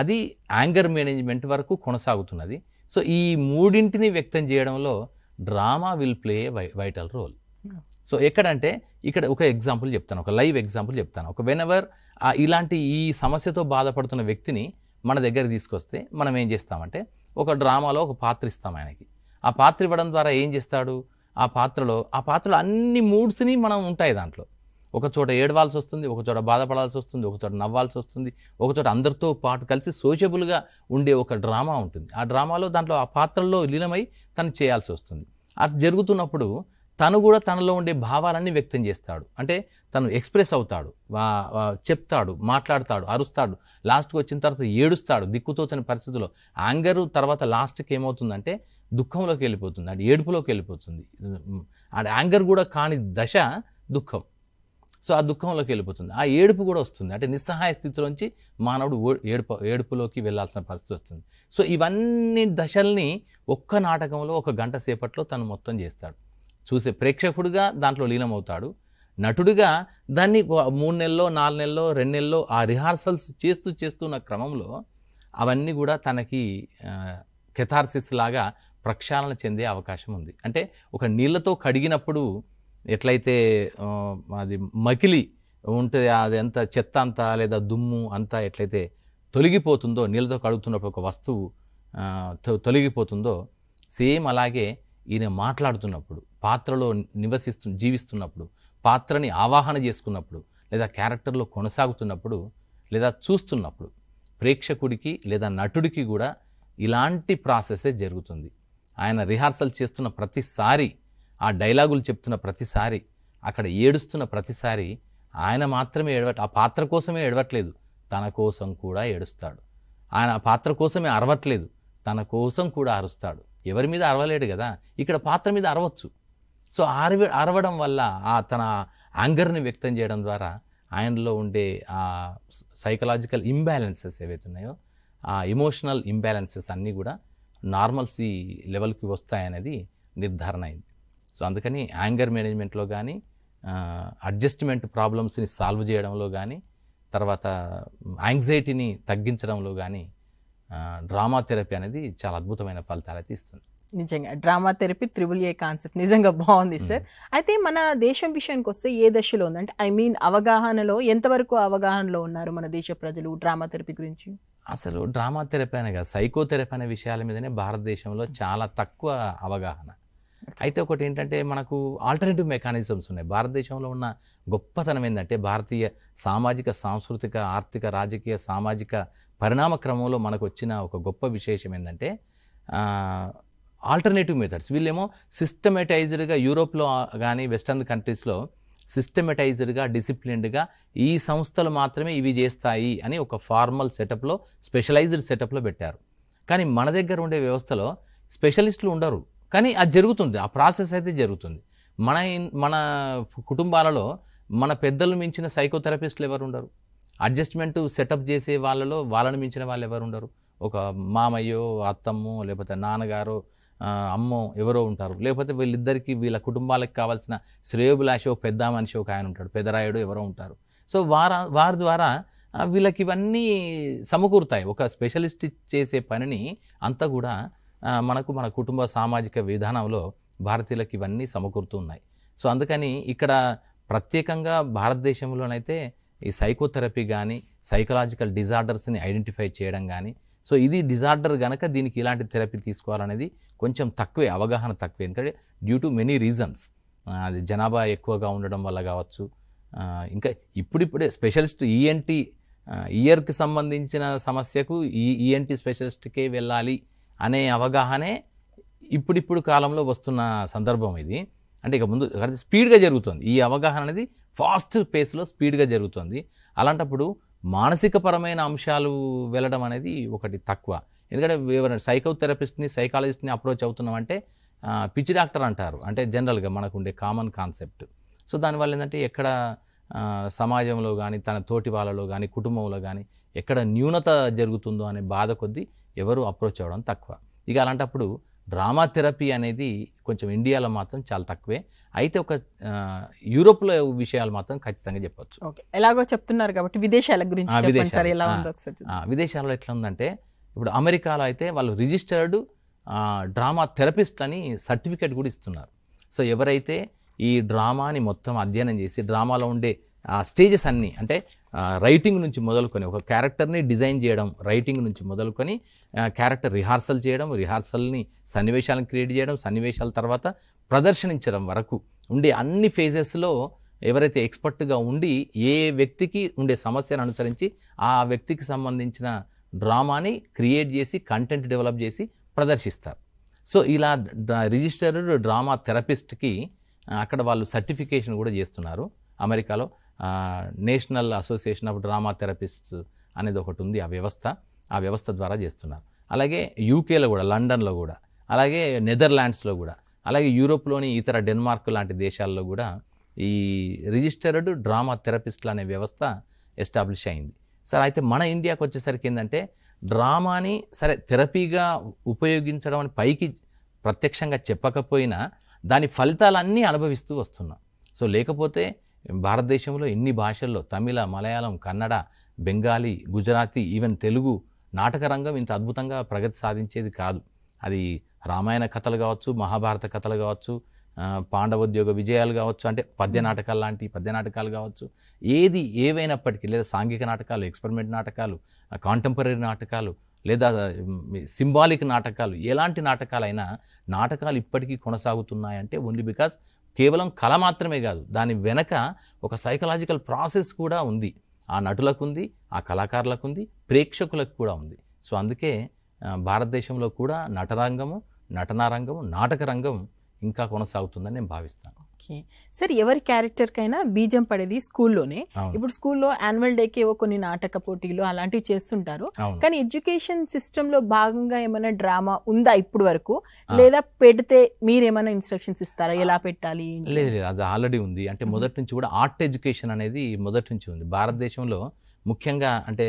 అది యాంగర్ మేనేజ్మెంట్ వరకు కొనసాగుతున్నది సో ఈ మూడింటిని వ్యక్తం చేయడంలో drama will play vital role so ఎక్కడంటే ఇక్కడ ఒక ఎగ్జాంపుల్ చెప్తాను ఒక లైవ్ ఎగ్జాంపుల్ చెప్తాను ఒక వెనవర్ ఇలాంటి ఈ సమస్యతో బాధపడుతున్న వ్యక్తిని మన దగ్గర తీసుకొస్తే మనం ఏం చేస్తామంటే ఒక డ్రామాలో ఒక పాత్ర ఇస్తాం ఆయనకి ఆ పాత్ర ఇవ్వడం ద్వారా ఏం చేస్తాడు ఆ పాత్రలో ఆ పాత్రలో అన్ని మూడ్స్ని మనం ఉంటాయి దాంట్లో ఒక చోట ఏడవాల్సి వస్తుంది ఒక చోట బాధపడాల్సి వస్తుంది ఒక చోట నవ్వాల్సి వస్తుంది ఒక చోట అందరితో పాటు కలిసి సోషబుల్గా ఉండే ఒక డ్రామా ఉంటుంది ఆ డ్రామాలో దాంట్లో ఆ పాత్రల్లో లీనమై తను చేయాల్సి వస్తుంది అది జరుగుతున్నప్పుడు తను కూడా తనలో ఉండే భావాలన్నీ వ్యక్తం చేస్తాడు అంటే తను ఎక్స్ప్రెస్ అవుతాడు చెప్తాడు మాట్లాడతాడు అరుస్తాడు లాస్ట్కి వచ్చిన తర్వాత ఏడుస్తాడు దిక్కుతోచని పరిస్థితిలో యాంగరు తర్వాత లాస్ట్కి ఏమవుతుందంటే దుఃఖంలోకి వెళ్ళిపోతుంది అంటే ఏడుపులోకి వెళ్ళిపోతుంది అండ్ యాంగర్ కూడా కాని దశ దుఃఖం సో ఆ దుఃఖంలోకి వెళ్ళిపోతుంది ఆ ఏడుపు కూడా వస్తుంది అంటే నిస్సహాయ స్థితిలోంచి మానవుడు ఏడుపు ఏడుపులోకి వెళ్ళాల్సిన పరిస్థితి వస్తుంది సో ఇవన్నీ దశల్ని ఒక్క నాటకంలో ఒక గంట సేపట్లో తను మొత్తం చేస్తాడు చూసే ప్రేక్షకుడుగా దాంట్లో లీనమవుతాడు నటుడిగా దాన్ని మూడు నెలల్లో నాలుగు నెలల్లో రెండు నెలల్లో ఆ రిహార్సల్స్ చేస్తూ చేస్తున్న క్రమంలో అవన్నీ కూడా తనకి కెథార్సిస్ లాగా ప్రక్షాళన చెందే అవకాశం ఉంది అంటే ఒక నీళ్ళతో కడిగినప్పుడు ఎట్లయితే అది మకిలి ఉంటుంది అది ఎంత చెత్త అంతా లేదా దుమ్ము అంతా ఎట్లయితే తొలగిపోతుందో నీళ్ళతో కడుగుతున్నప్పుడు ఒక వస్తువు తొలగిపోతుందో సేమ్ అలాగే ఈయన మాట్లాడుతున్నప్పుడు పాత్రలో నివసిస్తు జీవిస్తున్నప్పుడు పాత్రని ఆవాహన చేసుకున్నప్పుడు లేదా క్యారెక్టర్లో కొనసాగుతున్నప్పుడు లేదా చూస్తున్నప్పుడు ప్రేక్షకుడికి లేదా నటుడికి కూడా ఇలాంటి ప్రాసెసే జరుగుతుంది ఆయన రిహార్సల్ చేస్తున్న ప్రతిసారి ఆ డైలాగులు చెప్తున్న ప్రతిసారి అక్కడ ఏడుస్తున్న ప్రతిసారి ఆయన మాత్రమే ఏడవట్ ఆ పాత్ర కోసమే ఏడవట్లేదు తన కోసం కూడా ఏడుస్తాడు ఆయన ఆ పాత్ర కోసమే అరవట్లేదు తన కోసం కూడా అరుస్తాడు ఎవరి మీద అరవలేడు కదా ఇక్కడ పాత్ర మీద అరవచ్చు సో అరవ అరవడం వల్ల ఆ తన యాంగర్ని వ్యక్తం చేయడం ద్వారా ఆయనలో ఉండే ఆ సైకలాజికల్ ఇంబ్యాలెన్సెస్ ఏవైతున్నాయో ఆ ఎమోషనల్ ఇంబ్యాలెన్సెస్ అన్నీ కూడా నార్మల్సీ లెవెల్కి వస్తాయనేది నిర్ధారణ అయింది సో అందుకని యాంగర్ మేనేజ్మెంట్లో కానీ అడ్జస్ట్మెంట్ ప్రాబ్లమ్స్ని సాల్వ్ చేయడంలో కానీ తర్వాత యాంగ్జైటీని తగ్గించడంలో కానీ డ్రామా థెరపీ అనేది చాలా అద్భుతమైన ఫలితాలు అయితే ఇస్తుంది నిజంగా drama therapy triple A concept నిజంగా బాగుంది సార్ అయితే మన దేశం విషయానికి వస్తే ఏ దశలో ఉందంటే ఐ మీన్ అవగాహనలో ఎంతవరకు అవగాహనలో ఉన్నారు మన దేశ ప్రజలు డ్రామా థెరపీ గురించి అసలు డ్రామా థెరపీ అనగా సైకోథెరపీ అనే విషయాల మీదనే భారతదేశంలో చాలా తక్కువ అవగాహన అయితే ఒకటి ఏంటంటే మనకు ఆల్టర్నేటివ్ మెకానిజమ్స్ ఉన్నాయి భారతదేశంలో ఉన్న గొప్పతనం ఏంటంటే భారతీయ సామాజిక సాంస్కృతిక ఆర్థిక రాజకీయ సామాజిక పరిణామ క్రమంలో మనకు వచ్చిన ఒక గొప్ప విశేషం ఏంటంటే ఆల్టర్నేటివ్ మెథడ్స్ వీళ్ళేమో సిస్టమేటైజ్డ్గా యూరోప్లో కానీ వెస్టర్న్ కంట్రీస్లో సిస్టమేటైజ్డ్గా డిసిప్లిన్డ్గా ఈ సంస్థలు మాత్రమే ఇవి చేస్తాయి అని ఒక ఫార్మల్ సెటప్లో స్పెషలైజ్డ్ సెటప్లో పెట్టారు కానీ మన దగ్గర ఉండే వ్యవస్థలో స్పెషలిస్టులు ఉండరు కానీ అది జరుగుతుంది ఆ ప్రాసెస్ అయితే జరుగుతుంది మన మన కుటుంబాలలో మన పెద్దలు మించిన సైకోథెరపిస్టులు ఎవరు ఉండరు అడ్జస్ట్మెంట్ సెటప్ చేసే వాళ్ళలో వాళ్ళని మించిన వాళ్ళు ఎవరు ఉండరు ఒక మామయ్యో అత్తమ్మో లేకపోతే నాన్నగారు అమ్మో ఎవరో ఉంటారు లేకపోతే వీళ్ళిద్దరికీ వీళ్ళ కుటుంబాలకు కావాల్సిన శ్రేయోభిలాషో పెద్ద మనిషి ఒక ఆయన ఉంటాడు పెదరాయుడు ఎవరో ఉంటారు సో వార వారి ద్వారా వీళ్ళకి ఇవన్నీ సమకూరుతాయి ఒక స్పెషలిస్ట్ చేసే పనిని అంతా కూడా మనకు మన కుటుంబ సామాజిక విధానంలో భారతీయులకు ఇవన్నీ సమకూరుతున్నాయి సో అందుకని ఇక్కడ ప్రత్యేకంగా భారతదేశంలోనైతే ఈ సైకోథెరపీ కానీ సైకలాజికల్ డిజార్డర్స్ని ఐడెంటిఫై చేయడం కానీ సో ఇది డిజార్డర్ కనుక దీనికి ఇలాంటి థెరపీ తీసుకోవాలనేది కొంచెం తక్కువే అవగాహన తక్కువే ఎందుకంటే డ్యూ టు మెనీ రీజన్స్ అది జనాభా ఎక్కువగా ఉండడం వల్ల కావచ్చు ఇంకా ఇప్పుడిప్పుడే స్పెషలిస్ట్ ఈఎన్టీ e ఇయర్కి సంబంధించిన సమస్యకు ఈ ఈఎన్టీ e స్పెషలిస్ట్కే వెళ్ళాలి అనే అవగాహనే ఇప్పుడిప్పుడు కాలంలో వస్తున్న సందర్భం ఇది అంటే ఇక ముందు స్పీడ్గా జరుగుతుంది ఈ అవగాహన అనేది ఫాస్ట్ పేస్లో స్పీడ్గా జరుగుతుంది అలాంటప్పుడు మానసికపరమైన అంశాలు వెళ్ళడం అనేది ఒకటి తక్కువ ఎందుకంటే ఎవరైనా సైకోథెరపిస్ట్ని సైకాలజిస్ట్ని అప్రోచ్ అవుతున్నామంటే పిచ్చి డాక్టర్ అంటారు అంటే జనరల్గా మనకు ఉండే కామన్ కాన్సెప్ట్ సో దానివల్ల ఏంటంటే ఎక్కడ సమాజంలో కానీ తన తోటి వాళ్ళలో కానీ కుటుంబంలో కానీ ఎక్కడ న్యూనత జరుగుతుందో అనే బాధ కొద్దీ ఎవరు అప్రోచ్ అవ్వడం తక్కువ ఇక అలాంటప్పుడు డ్రామా థెరపీ అనేది కొంచెం ఇండియాలో మాత్రం చాలా తక్కువే అయితే ఒక యూరోప్లో విషయాలు మాత్రం ఖచ్చితంగా చెప్పొచ్చు ఎలాగో చెప్తున్నారు కాబట్టి విదేశాల గురించి విదేశాల్లో ఎట్లా ఉందంటే ఇప్పుడు అమెరికాలో అయితే వాళ్ళు రిజిస్టర్డ్ డ్రామా థెరపిస్ట్ అని సర్టిఫికేట్ కూడా ఇస్తున్నారు సో ఎవరైతే ఈ డ్రామాని మొత్తం అధ్యయనం చేసి డ్రామాలో ఉండే స్టేజెస్ అన్నీ అంటే రైటింగ్ నుంచి మొదలుకొని ఒక క్యారెక్టర్ని డిజైన్ చేయడం రైటింగ్ నుంచి మొదలుకొని క్యారెక్టర్ రిహార్సల్ చేయడం రిహార్సల్ని సన్నివేశాలను క్రియేట్ చేయడం సన్నివేశాల తర్వాత ప్రదర్శనించడం వరకు ఉండే అన్ని ఫేజెస్లో ఎవరైతే ఎక్స్పర్ట్గా ఉండి ఏ వ్యక్తికి ఉండే సమస్యను అనుసరించి ఆ వ్యక్తికి సంబంధించిన డ్రామాని క్రియేట్ చేసి కంటెంట్ డెవలప్ చేసి ప్రదర్శిస్తారు సో ఇలా రిజిస్టర్డ్ డ్రామా థెరపిస్ట్కి అక్కడ వాళ్ళు సర్టిఫికేషన్ కూడా చేస్తున్నారు అమెరికాలో National Association of drama therapists అనేది ఒకటి ఉంది ఆ వ్యవస్థ ఆ వ్యవస్థ ద్వారా చేస్తున్నారు అలాగే యూకేలో కూడా లండన్లో కూడా అలాగే నెదర్లాండ్స్లో కూడా అలాగే యూరోప్లోని ఇతర డెన్మార్క్ లాంటి దేశాల్లో కూడా ఈ రిజిస్టర్డ్ డ్రామా థెరపిస్ట్లు అనే వ్యవస్థ ఎస్టాబ్లిష్ అయింది సార్ అయితే మన ఇండియాకి వచ్చేసరికి ఏంటంటే డ్రామాని సరే థెరపీగా ఉపయోగించడం అని పైకి ప్రత్యక్షంగా చెప్పకపోయినా దాని ఫలితాలన్నీ అనుభవిస్తూ వస్తున్నాం సో లేకపోతే భారతదేశంలో ఎన్ని భాషల్లో తమిళ మలయాళం కన్నడ బెంగాలీ గుజరాతీ ఈవెన్ తెలుగు నాటక రంగం ఇంత అద్భుతంగా ప్రగతి సాధించేది కాదు అది రామాయణ కథలు కావచ్చు మహాభారత కథలు కావచ్చు పాండవోద్యోగ విజయాలు కావచ్చు అంటే పద్య నాటకాలు లాంటి పద్య నాటకాలు కావచ్చు ఏది ఏవైనప్పటికీ లేదా సాంఘిక నాటకాలు ఎక్స్పెరిమెంట్ నాటకాలు కాంటెంపరీ నాటకాలు లేదా సింబాలిక్ నాటకాలు ఎలాంటి నాటకాలైనా నాటకాలు ఇప్పటికీ కొనసాగుతున్నాయంటే ఓన్లీ బికాస్ కేవలం కళ మాత్రమే కాదు దాని వెనక ఒక సైకలాజికల్ ప్రాసెస్ కూడా ఉంది ఆ నటులకు ఉంది ఆ కళాకారులకు ఉంది ప్రేక్షకులకు కూడా ఉంది సో అందుకే భారతదేశంలో కూడా నటరంగము నటనారంగము నాటక రంగం ఇంకా కొనసాగుతుందని నేను భావిస్తాను ఓకే సార్ ఎవరి క్యారెక్టర్కైనా బీజం పడేది స్కూల్లోనే ఇప్పుడు స్కూల్లో యాన్యువల్ డేకి ఏవో కొన్ని నాటక పోటీలు అలాంటివి చేస్తుంటారు కానీ ఎడ్యుకేషన్ సిస్టంలో భాగంగా ఏమైనా డ్రామా ఉందా ఇప్పుడు వరకు లేదా పెడితే మీరేమైనా ఇన్స్ట్రక్షన్స్ ఇస్తారా ఎలా పెట్టాలి లేదు లేదు అది ఆల్రెడీ ఉంది అంటే మొదటి నుంచి కూడా ఆర్ట్ ఎడ్యుకేషన్ అనేది మొదటి నుంచి ఉంది భారతదేశంలో ముఖ్యంగా అంటే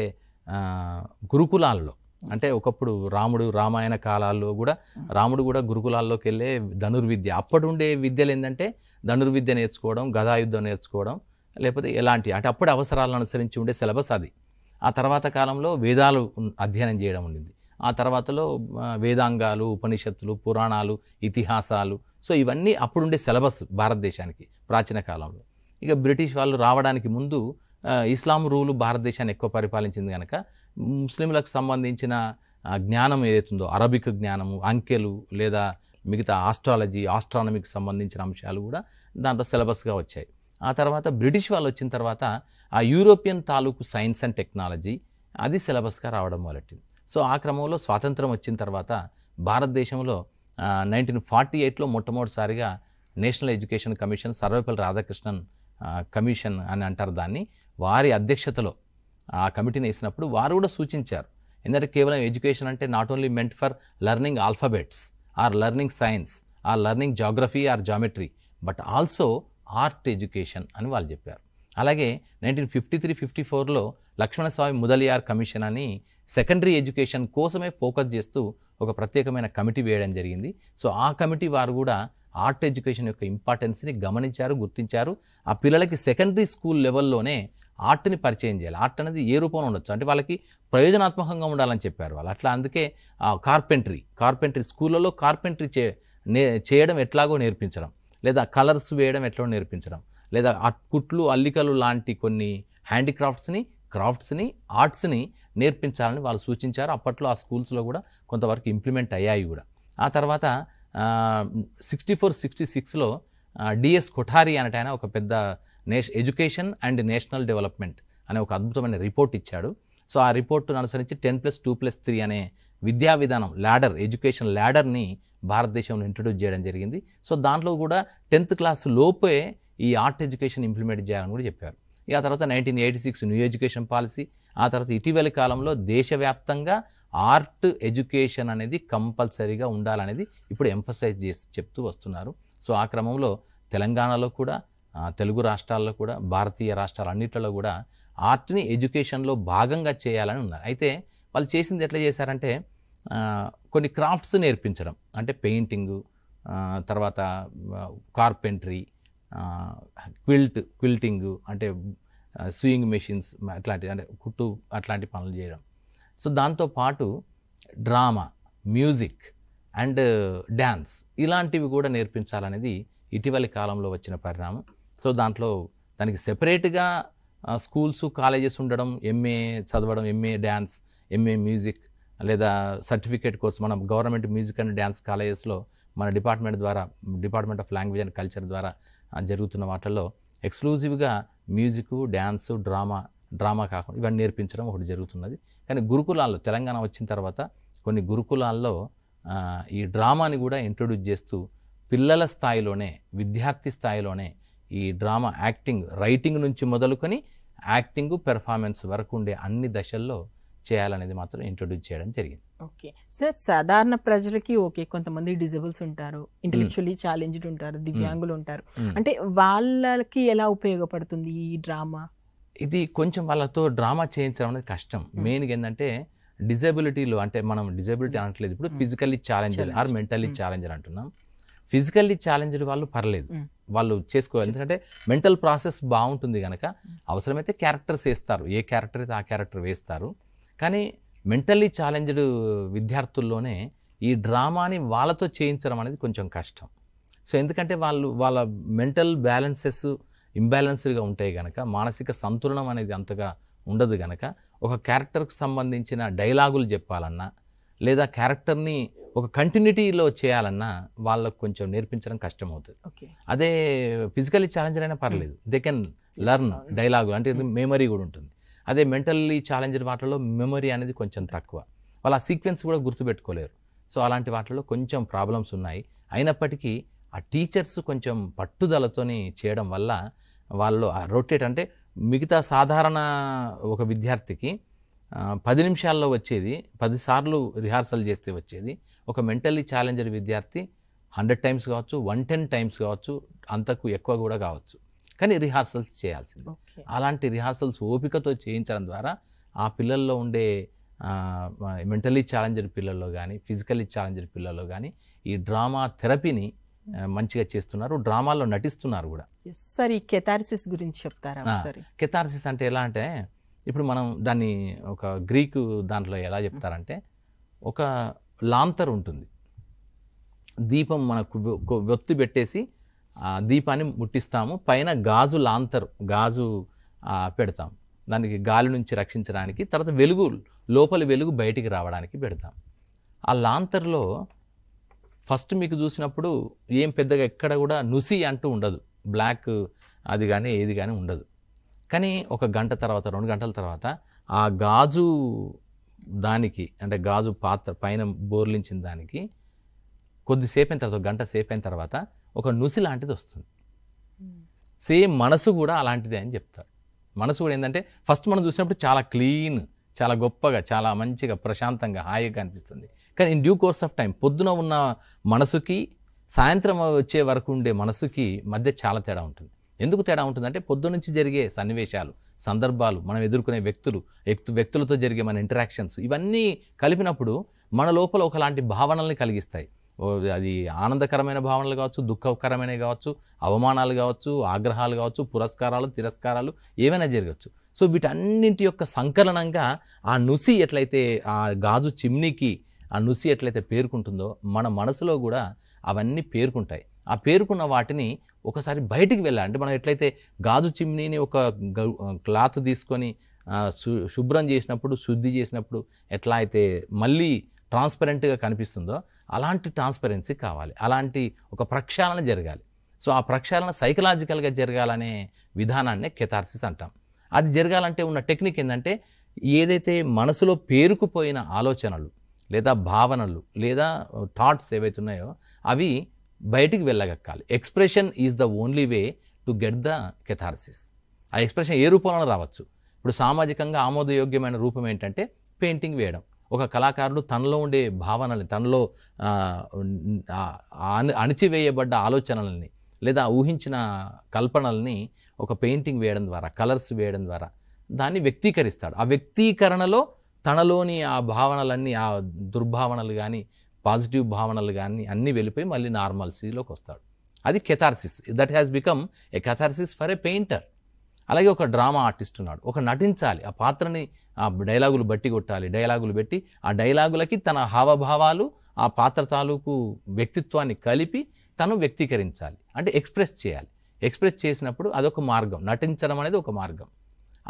గురుకులాలలో అంటే ఒకప్పుడు రాముడు రామాయణ కాలాల్లో కూడా రాముడు కూడా గురుకులాల్లోకి వెళ్ళే ధనుర్విద్య అప్పుడు ఉండే విద్యలు ఏంటంటే ధనుర్విద్య నేర్చుకోవడం గదాయుద్ధం నేర్చుకోవడం లేకపోతే ఎలాంటి అంటే అప్పుడు అవసరాలను అనుసరించి ఉండే సిలబస్ అది ఆ తర్వాత కాలంలో వేదాలు అధ్యయనం చేయడం ఉండింది ఆ తర్వాతలో వేదాంగాలు ఉపనిషత్తులు పురాణాలు ఇతిహాసాలు సో ఇవన్నీ అప్పుడుండే సిలబస్ భారతదేశానికి ప్రాచీన కాలంలో ఇక బ్రిటిష్ వాళ్ళు రావడానికి ముందు ఇస్లాం రూలు భారతదేశాన్ని ఎక్కువ పరిపాలించింది కనుక ముస్లింలకు సంబంధించిన జ్ఞానం ఏదైతుందో అరబిక్ జ్ఞానము అంకెలు లేదా మిగతా ఆస్ట్రాలజీ ఆస్ట్రానమీకి సంబంధించిన అంశాలు కూడా దాంట్లో సిలబస్గా వచ్చాయి ఆ తర్వాత బ్రిటిష్ వాళ్ళు వచ్చిన తర్వాత ఆ యూరోపియన్ తాలూకు సైన్స్ అండ్ టెక్నాలజీ అది సిలబస్గా రావడం మొదలెట్టింది సో ఆ క్రమంలో స్వాతంత్రం వచ్చిన తర్వాత భారతదేశంలో నైన్టీన్ ఫార్టీ ఎయిట్లో మొట్టమొదటిసారిగా National Education Commission Sarvepalli Radhakrishnan Commission అని అంటారు దాన్ని వారి అధ్యక్షతలో ఆ కమిటీని వేసినప్పుడు వారు కూడా సూచించారు ఎందుకంటే కేవలం ఎడ్యుకేషన్ అంటే not only meant for learning alphabets or learning science or learning geography or geometry but also art education అని వాళ్ళు చెప్పారు అలాగే నైన్టీన్ ఫిఫ్టీ త్రీ ఫిఫ్టీ ఫోర్లో లక్ష్మణస్వామి ముదలియార్ కమిషన్ అని సెకండరీ ఎడ్యుకేషన్ కోసమే ఫోకస్ చేస్తూ ఒక ప్రత్యేకమైన కమిటీ వేయడం జరిగింది సో ఆ కమిటీ వారు కూడా ఆర్ట్ ఎడ్యుకేషన్ యొక్క ఇంపార్టెన్స్ని గమనించారు గుర్తించారు ఆ పిల్లలకి సెకండరీ స్కూల్ లెవెల్లోనే ఆర్ట్ని పరిచయం చేయాలి ఆర్ట్ అనేది ఏ రూపంలో ఉండొచ్చు అంటే వాళ్ళకి ప్రయోజనాత్మకంగా ఉండాలని చెప్పారు వాళ్ళు అట్లా అందుకే కార్పెంటరీ కార్పెంటరీ స్కూళ్ళలో కార్పెంటరీ చే చేయడం ఎట్లాగో నేర్పించడం లేదా కలర్స్ వేయడం ఎట్లా నేర్పించడం లేదా కుట్లు అల్లికలు లాంటి కొన్ని హ్యాండిక్రాఫ్ట్స్ని క్రాఫ్ట్స్ని ఆర్ట్స్ని నేర్పించాలని వాళ్ళు సూచించారు అప్పట్లో ఆ స్కూల్స్లో కూడా కొంతవరకు ఇంప్లిమెంట్ అయ్యాయి కూడా ఆ తర్వాత సిక్స్టీ ఫోర్ సిక్స్టీ సిక్స్లో డిఎస్ కొఠారి అనటైన ఒక పెద్ద నేష్ ఎడ్యుకేషన్ అండ్ నేషనల్ డెవలప్మెంట్ అనే ఒక అద్భుతమైన రిపోర్ట్ ఇచ్చాడు సో ఆ రిపోర్ట్ను అనుసరించి ten plus two plus three అనే విద్యా విధానం ల్యాడర్ ఎడ్యుకేషన్ ల్యాడర్ని భారతదేశంలో ఇంట్రడ్యూస్ చేయడం జరిగింది సో దాంట్లో కూడా టెన్త్ క్లాస్ లోపే ఈ ఆర్ట్ ఎడ్యుకేషన్ ఇంప్లిమెంట్ చేయాలని కూడా చెప్పారు ఆ తర్వాత nineteen eighty six new education policy ఆ తర్వాత ఇటీవలి కాలంలో దేశవ్యాప్తంగా ఆర్ట్ ఎడ్యుకేషన్ అనేది కంపల్సరీగా ఉండాలనేది ఇప్పుడు ఎంఫసైజ్ చేసి చెప్తూ వస్తున్నారు సో ఆ క్రమంలో తెలంగాణలో కూడా తెలుగు రాష్ట్రాల్లో కూడా భారతీయ అన్నింటిలో కూడా ఆర్ట్ని ఎడ్యుకేషన్లో భాగంగా చేయాలని ఉన్నారు అయితే వాళ్ళు చేసింది ఎట్లా చేశారంటే కొన్ని క్రాఫ్ట్స్ నేర్పించడం అంటే పెయింటింగు తర్వాత కార్పెంట్రీ క్విల్ట్ క్విల్టింగ్ అంటే సూయింగ్ మెషిన్స్ అట్లాంటివి అంటే కుట్టు అట్లాంటి పనులు చేయడం సో దాంతోపాటు డ్రామా మ్యూజిక్ అండ్ డ్యాన్స్ ఇలాంటివి కూడా నేర్పించాలనేది ఇటీవలి కాలంలో వచ్చిన పరిణామం సో దాంట్లో దానికి సెపరేట్గా స్కూల్స్ కాలేజెస్ ఉండడం ఎంఏ చదవడం ఎంఏ డ్యాన్స్ ఎంఏ మ్యూజిక్ లేదా సర్టిఫికేట్ కోర్స్ మనం గవర్నమెంట్ మ్యూజిక్ అండ్ డ్యాన్స్ కాలేజెస్లో మన డిపార్ట్మెంట్ ద్వారా department of language and culture ద్వారా జరుగుతున్న వాటిల్లో ఎక్స్క్లూజివ్గా మ్యూజిక్ డ్యాన్స్ డ్రామా డ్రామా కాకుండా ఇవన్నీ నేర్పించడం ఒకటి జరుగుతున్నది కానీ గురుకులాల్లో తెలంగాణ వచ్చిన తర్వాత కొన్ని గురుకులాల్లో ఈ డ్రామాని కూడా ఇంట్రొడ్యూస్ చేస్తూ పిల్లల స్థాయిలోనే విద్యార్థి స్థాయిలోనే ఈ డ్రామా యాక్టింగ్ రైటింగ్ నుంచి మొదలుకొని యాక్టింగ్ పెర్ఫార్మెన్స్ వరకు ఉండే అన్ని దశల్లో చేయాలనేది మాత్రం ఇంట్రొడ్యూస్ చేయడం జరిగింది ఓకే సార్ సాధారణ ప్రజలకి ఓకే కొంతమంది డిజబుల్స్ ఉంటారు ఇంటెలెక్చువల్లీ ఛాలెంజ్డ్ ఉంటారు దివ్యాంగులు ఉంటారు అంటే వాళ్ళకి ఎలా ఉపయోగపడుతుంది ఈ డ్రామా ఇది కొంచెం వాళ్ళతో డ్రామా చేయించడం అనేది కష్టం మెయిన్గా ఏంటంటే డిజబిలిటీలో అంటే మనం డిజబిలిటీ అనట్లేదు ఇప్పుడు physically challenge or mentally challenge అంటున్నాం ఫిజికల్లీ ఛాలెంజ్డ్ వాళ్ళు పర్లేదు వాళ్ళు చేసుకోవాలి ఎందుకంటే మెంటల్ ప్రాసెస్ బాగుంటుంది కనుక అవసరమైతే క్యారెక్టర్స్ వేస్తారు ఏ క్యారెక్టర్ అయితే ఆ క్యారెక్టర్ వేస్తారు కానీ మెంటల్లీ ఛాలెంజ్డ్ విద్యార్థుల్లోనే ఈ డ్రామాని వాళ్ళతో చేయించడం అనేది కొంచెం కష్టం సో ఎందుకంటే వాళ్ళు వాళ్ళ మెంటల్ బ్యాలెన్సెస్ ఇంబ్యాలెన్స్డ్గా ఉంటాయి కనుక మానసిక సంతులనం అనేది అంతగా ఉండదు కనుక ఒక క్యారెక్టర్కు సంబంధించిన డైలాగులు చెప్పాలన్నా లేదా క్యారెక్టర్ని ఒక కంటిన్యూటీలో చేయాలన్నా వాళ్ళకు కొంచెం నేర్పించడం కష్టం అవుతుంది అదే ఫిజికల్లీ ఛాలెంజర్ అయినా పర్లేదు దే కెన్ లర్న్ డైలాగు అంటే మెమరీ hmm. కూడా ఉంటుంది అదే మెంటల్లీ ఛాలెంజర్ వాటిలో మెమరీ అనేది కొంచెం తక్కువ వాళ్ళు ఆ సీక్వెన్స్ కూడా గుర్తుపెట్టుకోలేరు సో అలాంటి వాటిలో కొంచెం ప్రాబ్లమ్స్ ఉన్నాయి అయినప్పటికీ ఆ టీచర్స్ కొంచెం పట్టుదలతోని చేయడం వల్ల వాళ్ళు ఆ రొటేట్ అంటే మిగతా సాధారణ ఒక విద్యార్థికి పది నిమిషాల్లో వచ్చేది పదిసార్లు రిహార్సల్ చేస్తే వచ్చేది ఒక మెంటల్లీ ఛాలెంజర్ విద్యార్థి హండ్రెడ్ టైమ్స్ కావచ్చు వన్ టెన్ టైమ్స్ కావచ్చు అంతకు ఎక్కువ కూడా కావచ్చు కానీ రిహార్సల్స్ చేయాల్సింది అలాంటి రిహార్సల్స్ ఓపికతో చేయించడం ద్వారా ఆ పిల్లల్లో ఉండే మెంటలీ ఛాలెంజర్ పిల్లల్లో కానీ ఫిజికలీ ఛాలెంజర్ పిల్లల్లో కానీ ఈ డ్రామా థెరపీని మంచిగా చేస్తున్నారు డ్రామాల్లో నటిస్తున్నారు కూడా సరే ఈ కెథార్సిస్ గురించి చెప్తారా కెథార్సిస్ అంటే ఎలా అంటే ఇప్పుడు మనం దాన్ని ఒక గ్రీకు దాంట్లో ఎలా చెప్తారంటే ఒక లాంతర్ ఉంటుంది దీపం మనకు ఒత్తి పెట్టేసి ఆ దీపాన్ని ముట్టిస్తాము పైన గాజు లాంతర్ గాజు పెడతాం దానికి గాలి నుంచి రక్షించడానికి తర్వాత వెలుగు లోపల వెలుగు బయటికి రావడానికి పెడతాం ఆ లాంతర్లో ఫస్ట్ మీకు చూసినప్పుడు ఏం పెద్దగా ఎక్కడ కూడా నుసి అంటూ ఉండదు బ్లాక్ అది కానీ ఏది కానీ ఉండదు కానీ ఒక గంట తర్వాత రెండు గంటల తర్వాత ఆ గాజు దానికి అంటే గాజు పాత్ర పైన బోర్లించిన దానికి కొద్దిసేపు అయిన తర్వాత గంట సేపు అయిన తర్వాత ఒక నుసి లాంటిది వస్తుంది సేమ్ మనసు కూడా అలాంటిదే అని చెప్తారు మనసు కూడా ఏంటంటే ఫస్ట్ మనం చూసినప్పుడు చాలా క్లీన్ చాలా గొప్పగా చాలా మంచిగా ప్రశాంతంగా హాయిగా అనిపిస్తుంది కానీ in due course of time పొద్దున ఉన్న మనసుకి సాయంత్రం వచ్చే వరకు ఉండే మనసుకి మధ్య చాలా తేడా ఉంటుంది ఎందుకు తేడా ఉంటుందంటే పొద్దునుంచి జరిగే సన్నివేశాలు సందర్భాలు మనం ఎదుర్కొనే వ్యక్తులు వ్యక్తు వ్యక్తులతో జరిగే మన ఇంటరాక్షన్స్ ఇవన్నీ కలిపినప్పుడు మన లోపల ఒకలాంటి భావనల్ని కలిగిస్తాయి అది ఆనందకరమైన భావనలు కావచ్చు దుఃఖకరమైనవి కావచ్చు అవమానాలు కావచ్చు ఆగ్రహాలు కావచ్చు పురస్కారాలు తిరస్కారాలు ఏమైనా జరగచ్చు సో వీటన్నింటి యొక్క సంకలనంగా ఆ నుసి ఎట్లయితే ఆ గాజు చిమ్నీకి ఆ నుసి ఎట్లయితే పేర్కొంటుందో మన మనసులో కూడా అవన్నీ పేర్కొంటాయి ఆ పేర్కొన్న వాటిని ఒకసారి బయటికి వెళ్ళాలి అంటే మనం ఎట్లయితే గాజు చిమ్నీని ఒక క్లాత్ తీసుకొని శుభ్రం చేసినప్పుడు శుద్ధి చేసినప్పుడు ఎట్లా అయితే మళ్ళీ ట్రాన్స్పరెంట్గా కనిపిస్తుందో అలాంటి ట్రాన్స్పరెన్సీ కావాలి అలాంటి ఒక ప్రక్షాళన జరగాలి సో ఆ ప్రక్షాళన సైకలాజికల్గా జరగాలనే విధానాన్నే కెథార్సిస్ అంటాం అది జరగాలంటే ఉన్న టెక్నిక్ ఏంటంటే ఏదైతే మనసులో పేరుకుపోయిన ఆలోచనలు లేదా భావనలు లేదా థాట్స్ ఏవైతే ఉన్నాయో అవి బయటికి వెళ్ళగక్కాలి expression is the only way to get the catharsis ఆ ఎక్స్ప్రెషన్ ఏ రూపంలో రావచ్చు ఇప్పుడు సామాజికంగా ఆమోదయోగ్యమైన రూపం ఏంటంటే పెయింటింగ్ వేయడం ఒక కళాకారుడు తనలో ఉండే భావనల్ని తనలో అణిచివేయబడ్డ ఆలోచనల్ని లేదా ఊహించిన కల్పనల్ని ఒక పెయింటింగ్ వేయడం ద్వారా కలర్స్ వేయడం ద్వారా దాన్ని వ్యక్తీకరిస్తాడు ఆ వ్యక్తీకరణలో తనలోని ఆ భావనలన్నీ ఆ దుర్భావనలు కానీ పాజిటివ్ భావనలు కానీ అన్నీ వెళ్ళిపోయి మళ్ళీ నార్మల్సీలోకి వస్తాడు అది catharsis that has become a catharsis for a painter అలాగే ఒక డ్రామా ఆర్టిస్ట్ ఉన్నాడు ఒక నటించాలి ఆ పాత్రని ఆ డైలాగులు బట్టి కొట్టాలి డైలాగులు పెట్టి ఆ డైలాగులకి తన హావభావాలు ఆ పాత్ర తాలూకు వ్యక్తిత్వాన్ని కలిపి తను వ్యక్తీకరించాలి అంటే ఎక్స్ప్రెస్ చేయాలి ఎక్స్ప్రెస్ చేసినప్పుడు అదొక మార్గం నటించడం అనేది ఒక మార్గం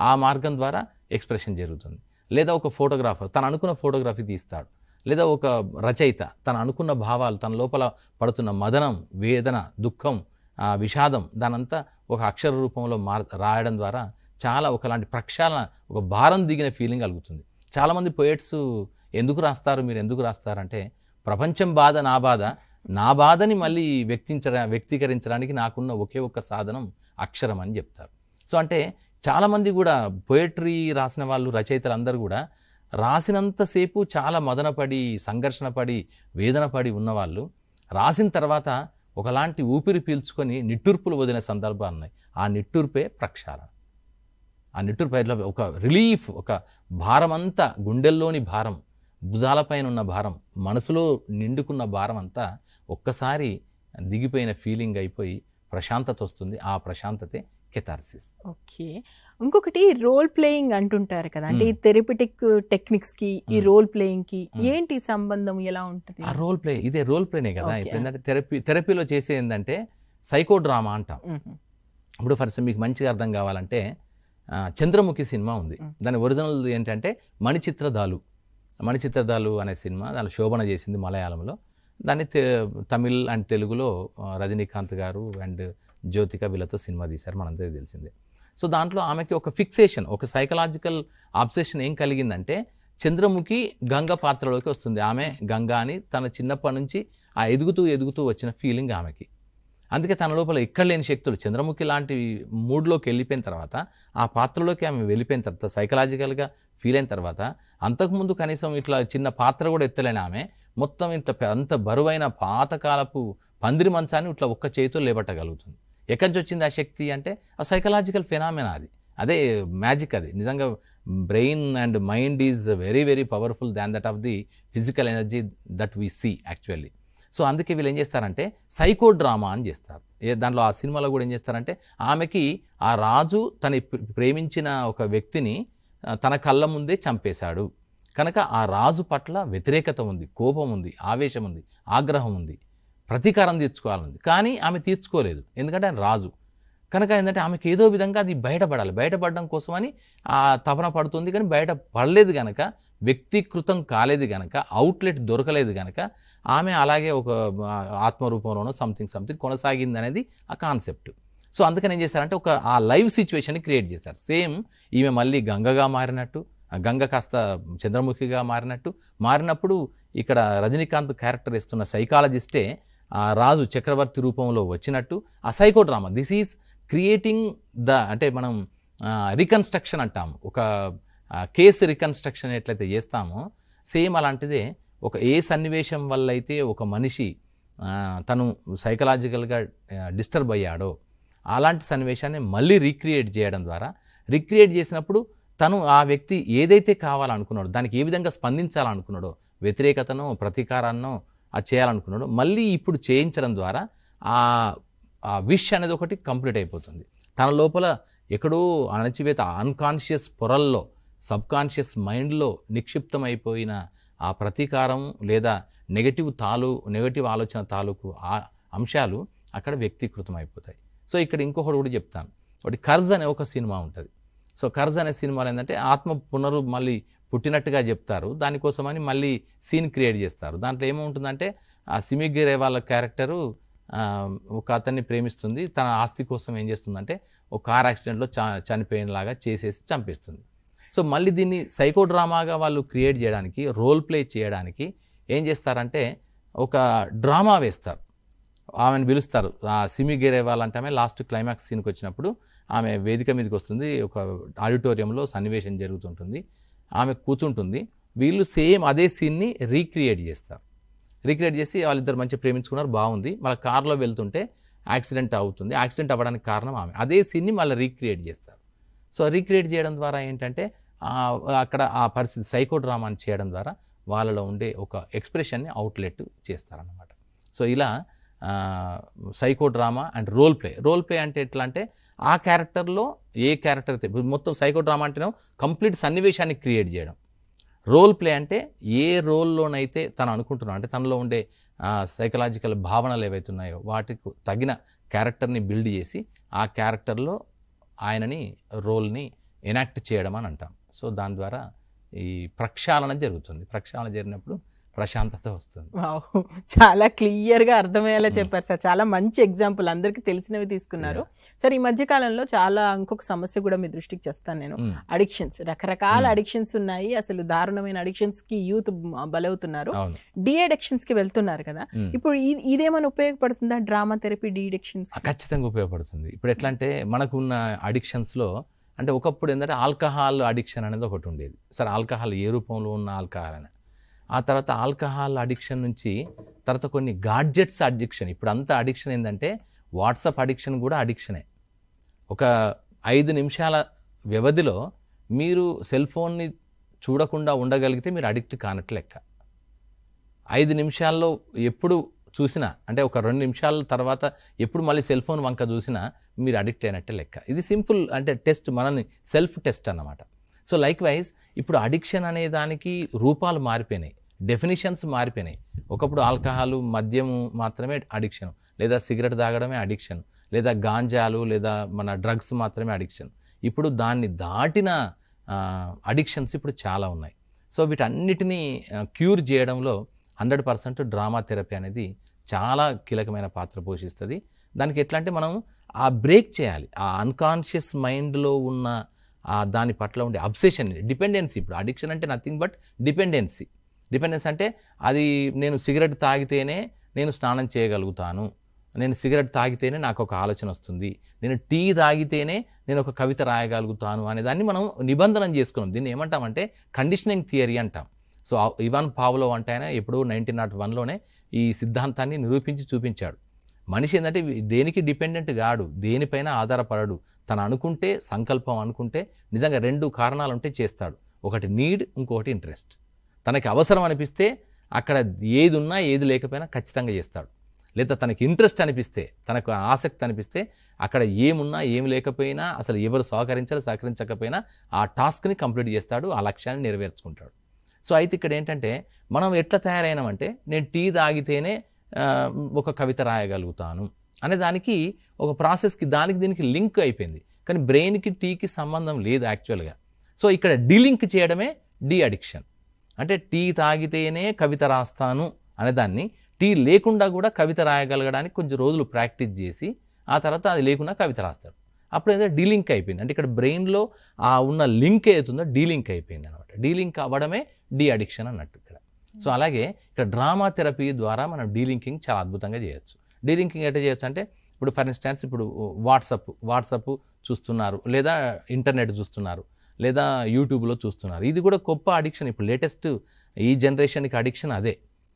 ఆ మార్గం ద్వారా ఎక్స్ప్రెషన్ జరుగుతుంది లేదా ఒక ఫోటోగ్రాఫర్ తను అనుకున్న ఫోటోగ్రఫీ తీస్తాడు లేదా ఒక రచయిత తను అనుకున్న భావాలు తన లోపల పడుతున్న మదనం వేదన దుఃఖం విషాదం దానంతా ఒక అక్షర రూపంలో మార్ రాయడం ద్వారా చాలా ఒకలాంటి ప్రక్షాళన ఒక భారం దిగిన ఫీలింగ్ కలుగుతుంది చాలామంది పోయట్స్ ఎందుకు రాస్తారు మీరు ఎందుకు రాస్తారంటే ప్రపంచం బాధ నా బాధ నా బాధని మళ్ళీ వ్యక్తించ వ్యక్తీకరించడానికి నాకున్న ఒకే ఒక్క సాధనం అక్షరం అని చెప్తారు సో అంటే చాలామంది కూడా పోయిటరీ రాసిన వాళ్ళు రచయితలు అందరూ కూడా రాసినంతసేపు చాలా మదనపడి సంఘర్షణ పడి వేదన పడి ఉన్నవాళ్ళు రాసిన తర్వాత ఒకలాంటి ఊపిరి పీల్చుకొని నిట్టూర్పులు వదిన సందర్భాలు ఉన్నాయి ఆ నిట్టూర్పే ప్రక్షాళన ఆ నిట్టూర్పు ఒక రిలీఫ్ ఒక భారం అంతా గుండెల్లోని భారం భుజాలపైన ఉన్న భారం మనసులో నిండుకున్న భారం అంతా ఒక్కసారి దిగిపోయిన ఫీలింగ్ అయిపోయి ప్రశాంతత వస్తుంది ఆ ప్రశాంతతే కెథార్సిస్ ఓకే ఇంకొకటి రోల్ ప్లేయింగ్ అంటుంటారు కదా అంటే ఈ థెరపిటిక్ టెక్నిక్స్ కి ఈ రోల్ ప్లేయింగ్ కి ఏంటి సంబంధం ఎలా ఉంటుంది ఆ రోల్ ప్లే ఇదే రోల్ ప్లేనే కదా ఇప్పుడు ఏంటంటే థెరపీ థెరపీలో చేసే ఏంటంటే సైకో డ్రామా అంటాం ఇప్పుడు ఫర్ మీకు మంచిగా అర్థం కావాలంటే చంద్రముఖి సినిమా ఉంది దాని ఒరిజినల్ ఏంటంటే మణిచిత్రదాలు మణిచిత్రదాలు అనే సినిమా దాని శోభన చేసింది మలయాళంలో దాన్ని తమిళ్ అండ్ తెలుగులో రజనీకాంత్ గారు అండ్ జ్యోతిక వీళ్ళతో సినిమా తీశారు మనందరికీ తెలిసిందే సో దాంట్లో ఆమెకి ఒక ఫిక్సేషన్ ఒక సైకలాజికల్ ఆబ్సెషన్ ఏం కలిగిందంటే చంద్రముఖి గంగ పాత్రలోకి వస్తుంది ఆమె గంగ అని తన చిన్నప్పటి నుంచి ఆ ఎదుగుతూ ఎదుగుతూ వచ్చిన ఫీలింగ్ ఆమెకి అందుకే తన లోపల ఇక్కడ లేని శక్తులు చంద్రముఖి లాంటి మూడ్లోకి వెళ్ళిపోయిన తర్వాత ఆ పాత్రలోకి ఆమె వెళ్ళిపోయిన తర్వాత సైకలాజికల్గా ఫీల్ అయిన తర్వాత అంతకుముందు కనీసం ఇట్లా చిన్న పాత్ర కూడా ఎత్తలేని ఆమె మొత్తం ఇంత అంత బరువైన పాతకాలపు పందిరి మంచాన్ని ఇట్లా ఒక్క చేతితో లేబట్టగలుగుతుంది ఎక్కడి నుంచి వచ్చింది ఆ శక్తి అంటే ఆ సైకలాజికల్ ఫినామినా అది అదే మ్యాజిక్ అది నిజంగా brain and mind is very very powerful than that of the physical energy that we see actually so అందుకే వీళ్ళు ఏం చేస్తారంటే సైకో డ్రామా అని చేస్తారు ఏ దాంట్లో ఆ సినిమాలో కూడా ఏం చేస్తారంటే ఆమెకి ఆ రాజు తను ప్రేమించిన ఒక వ్యక్తిని తన కళ్ళ ముందే చంపేశాడు కనుక ఆ రాజు పట్ల వ్యతిరేకత ఉంది కోపం ఉంది ఆవేశం ఉంది ఆగ్రహం ఉంది ప్రతీకారం తీర్చుకోవాలని కానీ ఆమె తీర్చుకోలేదు ఎందుకంటే ఆయన రాజు కనుక ఏంటంటే ఆమెకి ఏదో విధంగా అది బయటపడాలి బయటపడడం కోసమని ఆ తపన పడుతుంది కానీ బయట పడలేదు కనుక వ్యక్తీకృతం కాలేదు కనుక అవుట్లెట్ దొరకలేదు కనుక ఆమె అలాగే ఒక ఆత్మరూపంలోనో సంథింగ్ సంథింగ్ కొనసాగింది అనేది ఆ కాన్సెప్ట్ సో అందుకని ఏం చేశారంటే ఒక ఆ లైవ్ సిచ్యువేషన్ని క్రియేట్ చేశారు సేమ్ ఈమె మళ్ళీ గంగగా మారినట్టు గంగ కాస్త చంద్రముఖిగా మారినట్టు మారినప్పుడు ఇక్కడ రజనీకాంత్ క్యారెక్టర్ ఇస్తున్న సైకాలజిస్టే ఆ రాజు చక్రవర్తి రూపంలో వచ్చినట్టు ఆ psycho drama this is creating the అంటే మనం రికన్స్ట్రక్షన్ అంటాము ఒక కేసు రికన్స్ట్రక్షన్ ఎట్లయితే చేస్తామో సేమ్ అలాంటిదే ఒక ఏ సన్నివేశం వల్ల అయితే ఒక మనిషి తను సైకలాజికల్గా డిస్టర్బ్ అయ్యాడో అలాంటి సన్నివేశాన్ని మళ్ళీ రీక్రియేట్ చేయడం ద్వారా రీక్రియేట్ చేసినప్పుడు తను ఆ వ్యక్తి ఏదైతే కావాలనుకున్నాడో దానికి ఏ విధంగా స్పందించాలనుకున్నాడో వ్యతిరేకతను ప్రతీకారాన్నో అది చేయాలనుకున్నాడు మళ్ళీ ఇప్పుడు చేయించడం ద్వారా ఆ ఆ విష్ అనేది ఒకటి కంప్లీట్ అయిపోతుంది తన లోపల ఎక్కడో అణచివేత అన్కాన్షియస్ పొరల్లో సబ్కాన్షియస్ మైండ్లో నిక్షిప్తమైపోయిన ఆ ప్రతీకారం లేదా నెగటివ్ తాలూ నెగటివ్ ఆలోచన తాలూకు ఆ అంశాలు అక్కడ వ్యక్తీకృతం అయిపోతాయి సో ఇక్కడ ఇంకొకటి కూడా చెప్తాను ఒకటి కర్జ్ అనే ఒక సినిమా ఉంటుంది సో కర్జ్ అనే సినిమాలో ఏంటంటే ఆత్మ పునరు మళ్ళీ పుట్టినట్టుగా చెప్తారు దానికోసమని మళ్ళీ సీన్ క్రియేట్ చేస్తారు దాంట్లో ఏముంటుందంటే ఆ సిమిగిరే వాళ్ళ క్యారెక్టరు ఒక అతన్ని ప్రేమిస్తుంది తన ఆస్తి కోసం ఏం చేస్తుందంటే ఒక కార్ యాక్సిడెంట్లో చా చనిపోయినలాగా చేసేసి చంపేస్తుంది సో మళ్ళీ దీన్ని సైకో డ్రామాగా వాళ్ళు క్రియేట్ చేయడానికి రోల్ ప్లే చేయడానికి ఏం చేస్తారంటే ఒక డ్రామా వేస్తారు ఆమెను పిలుస్తారు ఆ సిమి గేరే వాళ్ళంటే లాస్ట్ క్లైమాక్స్ సీన్కి వచ్చినప్పుడు ఆమె వేదిక మీదకి వస్తుంది ఒక ఆడిటోరియంలో సన్నివేశం జరుగుతుంటుంది ఆమె కూర్చుంటుంది వీళ్ళు సేమ్ అదే సీన్ని రీక్రియేట్ చేస్తారు రీక్రియేట్ చేసి వాళ్ళిద్దరు మంచి ప్రేమించుకున్నారు బాగుంది మళ్ళీ కార్లో వెళ్తుంటే యాక్సిడెంట్ అవుతుంది యాక్సిడెంట్ అవ్వడానికి కారణం ఆమె అదే సీన్ని మళ్ళీ రీక్రియేట్ చేస్తారు సో రీక్రియేట్ చేయడం ద్వారా ఏంటంటే అక్కడ ఆ పరిస్థితి సైకోడ్రామాని చేయడం ద్వారా వాళ్ళలో ఉండే ఒక ఎక్స్ప్రెషన్ని అవుట్లెట్ చేస్తారనమాట సో ఇలా psychodrama and role play role play అంటే ఎట్లా అంటే ఆ క్యారెక్టర్లో ఏ క్యారెక్టర్ మొత్తం సైకో డ్రామా అంటేనే కంప్లీట్ సన్నివేశాన్ని క్రియేట్ చేయడం రోల్ ప్లే అంటే ఏ రోల్లోనైతే తను అనుకుంటున్నా అంటే తనలో ఉండే సైకలాజికల్ భావనలు ఏవైతున్నాయో వాటికి తగిన క్యారెక్టర్ని బిల్డ్ చేసి ఆ క్యారెక్టర్లో ఆయనని రోల్ని ఎనాక్ట్ చేయడం అని అంటాం సో దాని ద్వారా ఈ ప్రక్షాళన జరుగుతుంది ప్రక్షాళన జరిగినప్పుడు ప్రశాంతత వస్తుంది చాలా క్లియర్గా అర్థమయ్యేలా చెప్పారు సార్ చాలా మంచి ఎగ్జాంపుల్ అందరికీ తెలిసినవి తీసుకున్నారు సార్ ఈ మధ్య కాలంలో చాలా ఇంకొక సమస్య కూడా మీ దృష్టికి చేస్తాను నేను అడిక్షన్స్ hmm. రకరకాల అడిక్షన్స్ hmm. ఉన్నాయి అసలు దారుణమైన అడిక్షన్స్ కి యూత్ బలవుతున్నారు డి అడిక్షన్స్ కి వెళ్తున్నారు కదా hmm. ఇప్పుడు ఇదేమైనా ఉపయోగపడుతుందా డ్రామా థెరపీ డి అడిక్షన్స్ ఖచ్చితంగా ఉపయోగపడుతుంది ఇప్పుడు ఎట్లా అంటే మనకు ఉన్న అడిక్షన్స్ లో అంటే ఒకప్పుడు ఏంటంటే ఆల్కహాల్ అడిక్షన్ అనేది ఒకటి ఉండేది సార్ ఆల్కహాల్ ఏ రూపంలో ఉన్న ఆల్కహాల్ అని ఆ తర్వాత ఆల్కహాల్ అడిక్షన్ నుంచి తర్వాత కొన్ని గాడ్జెట్స్ అడిక్షన్ ఇప్పుడు అంత అడిక్షన్ ఏంటంటే వాట్సాప్ అడిక్షన్ కూడా అడిక్షనే ఒక ఐదు నిమిషాల వ్యవధిలో మీరు సెల్ ఫోన్ని చూడకుండా ఉండగలిగితే మీరు అడిక్ట్ కానట్లు లెక్క ఐదు నిమిషాల్లో ఎప్పుడు చూసినా అంటే ఒక రెండు నిమిషాల తర్వాత ఎప్పుడు మళ్ళీ సెల్ ఫోన్ వంక చూసినా మీరు అడిక్ట్ అయినట్టే లెక్క ఇది సింపుల్ అంటే టెస్ట్ మనని సెల్ఫ్ టెస్ట్ అన్నమాట సో లైక్ వైజ్ ఇప్పుడు అడిక్షన్ అనే దానికి రూపాలు మారిపోయినాయి డెఫినేషన్స్ మారిపోయినాయి ఒకప్పుడు ఆల్కహాలు మద్యము మాత్రమే అడిక్షన్ లేదా సిగరెట్ తాగడమే అడిక్షన్ లేదా గాంజాలు లేదా మన డ్రగ్స్ మాత్రమే అడిక్షన్ ఇప్పుడు దాన్ని దాటిన అడిక్షన్స్ ఇప్పుడు చాలా ఉన్నాయి సో వీటన్నిటినీ క్యూర్ చేయడంలో హండ్రెడ్ పర్సెంట్ డ్రామా థెరపీ అనేది చాలా కీలకమైన పాత్ర పోషిస్తుంది దానికి ఎట్లా అంటే మనం ఆ బ్రేక్ చేయాలి ఆ అన్కాన్షియస్ మైండ్లో ఉన్న దాని పట్ల ఉండే అబ్సెషన్ డిపెండెన్సీ ఇప్పుడు అడిక్షన్ అంటే నథింగ్ బట్ డిపెండెన్సీ డిపెండెన్స్ అంటే అది నేను సిగరెట్ తాగితేనే నేను స్నానం చేయగలుగుతాను నేను సిగరెట్ తాగితేనే నాకు ఒక ఆలోచన వస్తుంది నేను టీ తాగితేనే నేను ఒక కవిత రాయగలుగుతాను అనే దాన్ని మనం నిబంధన చేసుకున్నాం దీన్ని ఏమంటామంటే కండిషనింగ్ థియరీ అంటాం సో ఇవాన్ పావులో అంటే ఆయన ఎప్పుడూ నైన్టీన్ నాట్ వన్లోనే ఈ సిద్ధాంతాన్ని నిరూపించి చూపించాడు మనిషి ఏంటంటే దేనికి డిపెండెంట్ కాడు దేనిపైన ఆధారపడడు తను అనుకుంటే సంకల్పం అనుకుంటే నిజంగా రెండు కారణాలు ఉంటే చేస్తాడు ఒకటి నీడ్ ఇంకొకటి ఇంట్రెస్ట్ తనకి అవసరం అనిపిస్తే అక్కడ ఏది ఉన్నా ఏది లేకపోయినా ఖచ్చితంగా చేస్తాడు లేదా తనకి ఇంట్రెస్ట్ అనిపిస్తే తనకు ఆసక్తి అనిపిస్తే అక్కడ ఏమున్నా ఏం లేకపోయినా అసలు ఎవరు సహకరించాలి సహకరించకపోయినా ఆ టాస్క్ని కంప్లీట్ చేస్తాడు ఆ లక్ష్యాన్ని నెరవేర్చుకుంటాడు సో అయితే ఇక్కడ ఏంటంటే మనం ఎట్లా తయారైనామంటే నేను టీ తాగితేనే ఒక కవిత రాయగలుగుతాను అనే దానికి ఒక ప్రాసెస్కి దానికి దీనికి లింక్ అయిపోయింది కానీ బ్రెయిన్కి టీకి సంబంధం లేదు యాక్చువల్గా సో ఇక్కడ డీలింక్ చేయడమే డీ అడిక్షన్ అంటే టీ తాగితేనే కవిత రాస్తాను అనేదాన్ని టీ లేకుండా కూడా కవిత రాయగలగడానికి కొంచెం రోజులు ప్రాక్టీస్ చేసి ఆ తర్వాత అది లేకుండా కవిత రాస్తాడు అప్పుడు ఏదో డీలింక్ అయిపోయింది అంటే ఇక్కడ బ్రెయిన్లో ఆ ఉన్న లింక్ ఏదైతుందో డీలింక్ అయిపోయింది అనమాట డీలింక్ అవ్వడమే డీ అడిక్షన్ అన్నట్టు ఇక్కడ సో అలాగే ఇక్కడ డ్రామా థెరపీ ద్వారా మనం డీలింకింగ్ చాలా అద్భుతంగా చేయొచ్చు డీలింకింగ్ ఎట్లా చేయొచ్చు అంటే ఇప్పుడు ఫర్ ఇన్స్టాన్స్ ఇప్పుడు వాట్సప్ వాట్సప్ చూస్తున్నారు లేదా ఇంటర్నెట్ చూస్తున్నారు లేదా యూట్యూబ్లో చూస్తున్నారు ఇది కూడా గొప్ప అడిక్షన్ ఇప్పుడు లేటెస్ట్ ఈ జనరేషన్కి అడిక్షన్ అదే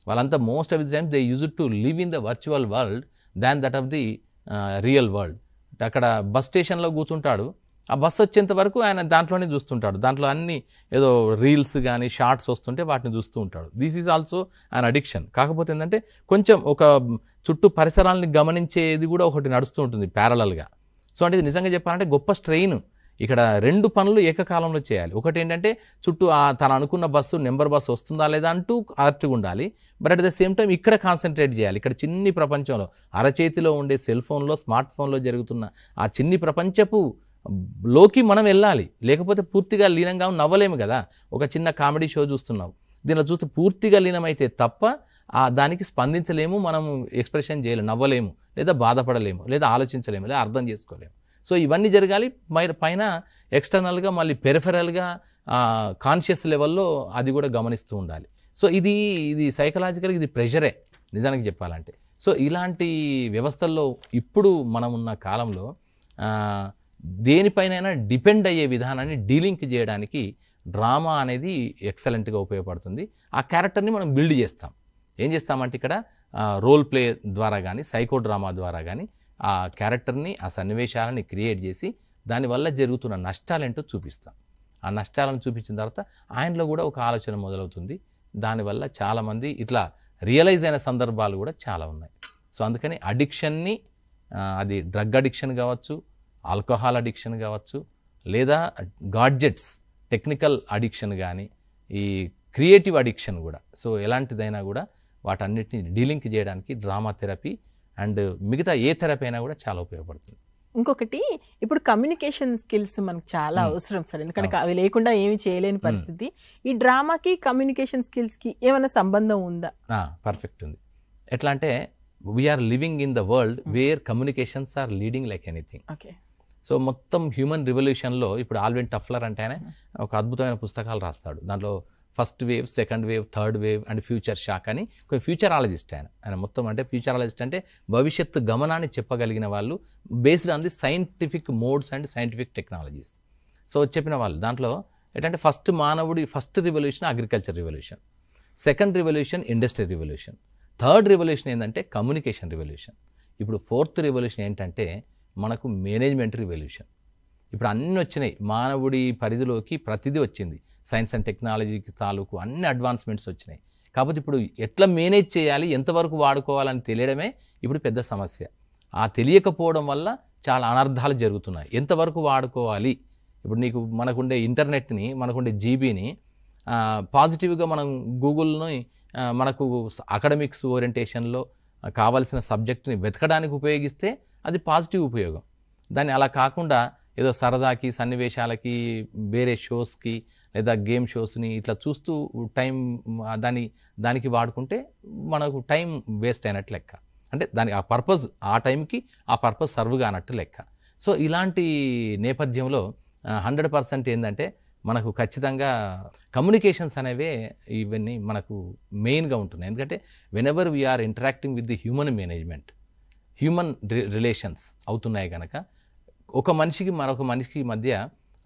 వాళ్ళంతా most of the times they use to live in the virtual world than that of the real world అక్కడ బస్ స్టేషన్లో కూర్చుంటాడు ఆ బస్సు వచ్చేంత వరకు ఆయన దాంట్లోనే చూస్తుంటాడు దాంట్లో అన్ని ఏదో రీల్స్ కానీ షార్ట్స్ వస్తుంటే వాటిని చూస్తూ ఉంటాడు this is also an addiction కాకపోతే ఏంటంటే కొంచెం ఒక చుట్టూ పరిసరాలని గమనించేది కూడా ఒకటి నడుస్తూ ఉంటుంది ప్యారలల్గా సో అంటే నిజంగా చెప్పాలంటే గొప్ప స్ట్రెయిన్ ఇక్కడ రెండు పనులు ఏకకాలంలో చేయాలి ఒకటి ఏంటంటే చుట్టూ తను అనుకున్న బస్సు నెంబర్ బస్సు వస్తుందా లేదా అంటూ అలర్ట్గా ఉండాలి but at the same time ఇక్కడ కాన్సన్ట్రేట్ చేయాలి ఇక్కడ చిన్ని ప్రపంచంలో అరచేతిలో ఉండే సెల్ ఫోన్లో స్మార్ట్ ఫోన్లో జరుగుతున్న ఆ చిన్ని ప్రపంచపు లోకి మనం వెళ్ళాలి లేకపోతే పూర్తిగా లీనంగా నవ్వలేము కదా ఒక చిన్న కామెడీ షో చూస్తున్నావు దీనిలో చూస్తే పూర్తిగా లీనమైతే తప్ప ఆ దానికి స్పందించలేము మనం ఎక్స్ప్రెషన్ చేయలేము నవ్వలేము లేదా బాధపడలేము లేదా ఆలోచించలేము లేదా అర్థం చేసుకోలేము సో ఇవన్నీ జరగాలి పైన ఎక్స్టర్నల్గా మళ్ళీ పెరిఫెరల్గా కాన్షియస్ లెవెల్లో అది కూడా గమనిస్తూ ఉండాలి సో ఇది ఇది సైకలాజికల్ ఇది ప్రెషరే నిజానికి చెప్పాలంటే సో ఇలాంటి వ్యవస్థల్లో ఇప్పుడు మనమున్న కాలంలో దేనిపైనైనా డిపెండ్ అయ్యే విధానాన్ని డీలింక్ చేయడానికి డ్రామా అనేది ఎక్సలెంట్గా ఉపయోగపడుతుంది ఆ క్యారెక్టర్ని మనం బిల్డ్ చేస్తాం ఏం చేస్తామంటే ఇక్కడ రోల్ ప్లే ద్వారా కానీ సైకో డ్రామా ద్వారా కానీ ఆ క్యారెక్టర్ని ఆ సన్నివేశాలని క్రియేట్ చేసి దానివల్ల జరుగుతున్న నష్టాలేంటో చూపిస్తాం ఆ నష్టాలను చూపించిన తర్వాత ఆయనలో కూడా ఒక ఆలోచన మొదలవుతుంది దానివల్ల చాలామంది ఇట్లా రియలైజ్ అయిన సందర్భాలు కూడా చాలా ఉన్నాయి సో అందుకని అడిక్షన్ని అది డ్రగ్ అడిక్షన్ కావచ్చు ఆల్కహాల్ అడిక్షన్ కావచ్చు లేదా గాడ్జెట్స్ టెక్నికల్ అడిక్షన్ కానీ ఈ క్రియేటివ్ అడిక్షన్ కూడా సో ఎలాంటిదైనా కూడా వాటన్నిటిని డీలింక్ చేయడానికి డ్రామా థెరపీ అండ్ మిగతా ఏ థెరపీ అయినా కూడా చాలా ఉపయోగపడుతుంది ఇంకొకటి ఇప్పుడు కమ్యూనికేషన్ స్కిల్స్ మనకు చాలా అవసరం సార్ ఎందుకంటే అవి లేకుండా ఏమి చేయలేని పరిస్థితి ఈ డ్రామాకి కమ్యూనికేషన్ స్కిల్స్కి ఏమైనా సంబంధం ఉందా పర్ఫెక్ట్ ఉంది ఎట్లా అంటే we are living in the world where communications are leading like anything okay so మొత్తం హ్యూమన్ రివల్యూషన్లో ఇప్పుడు ఆల్విన్ టఫ్లర్ అంటే ఆయన ఒక అద్భుతమైన పుస్తకాలు రాస్తాడు దాంట్లో first wave second wave third wave and future shock అని కొన్ని ఫ్యూచరాలజిస్ట్ ఆయన ఆయన మొత్తం అంటే ఫ్యూచరాలజిస్ట్ అంటే భవిష్యత్తు గమనాన్ని చెప్పగలిగిన వాళ్ళు based on the scientific modes and scientific technologies so చెప్పిన వాళ్ళు దాంట్లో ఏంటంటే ఫస్ట్ మానవుడి first revolution agriculture revolution second revolution industry revolution third revolution ఏంటంటే కమ్యూనికేషన్ రివల్యూషన్ ఇప్పుడు ఫోర్త్ రివల్యూషన్ ఏంటంటే మనకు మేనేజ్మెంట్ రివల్యూషన్ ఇప్పుడు అన్నీ వచ్చినాయి మానవుడి పరిధిలోకి ప్రతిదీ వచ్చింది సైన్స్ అండ్ టెక్నాలజీకి తాలూకు అన్ని అడ్వాన్స్మెంట్స్ వచ్చినాయి కాబట్టి ఇప్పుడు ఎట్లా మేనేజ్ చేయాలి ఎంతవరకు వాడుకోవాలని తెలియడమే ఇప్పుడు పెద్ద సమస్య ఆ తెలియకపోవడం వల్ల చాలా అనర్థాలు జరుగుతున్నాయి ఎంతవరకు వాడుకోవాలి ఇప్పుడు నీకు మనకుండే ఇంటర్నెట్ని మనకుండే జీబీని పాజిటివ్గా మనం గూగుల్ని మనకు అకాడమిక్స్ ఓరియంటేషన్లో కావాల్సిన సబ్జెక్ట్ని వెతకడానికి ఉపయోగిస్తే అది పాజిటివ్ ఉపయోగం దాన్ని అలా కాకుండా ఏదో సరదాకి సన్నివేశాలకి వేరే షోస్కి లేదా గేమ్ షోస్ని ఇట్లా చూస్తూ టైం దాని దానికి వాడుకుంటే మనకు టైం వేస్ట్ అయినట్టు లెక్క అంటే దానికి ఆ పర్పస్ ఆ టైంకి ఆ పర్పస్ సర్వ్గా అన్నట్టు లెక్క సో ఇలాంటి నేపథ్యంలో హండ్రెడ్ పర్సెంట్ ఏంటంటే మనకు ఖచ్చితంగా కమ్యూనికేషన్స్ అనేవే ఇవన్నీ మనకు మెయిన్గా ఉంటున్నాయి ఎందుకంటే whenever we are interacting with the human management human relations అవుతున్నాయి కనుక ఒక మనిషికి మరొక మనిషికి మధ్య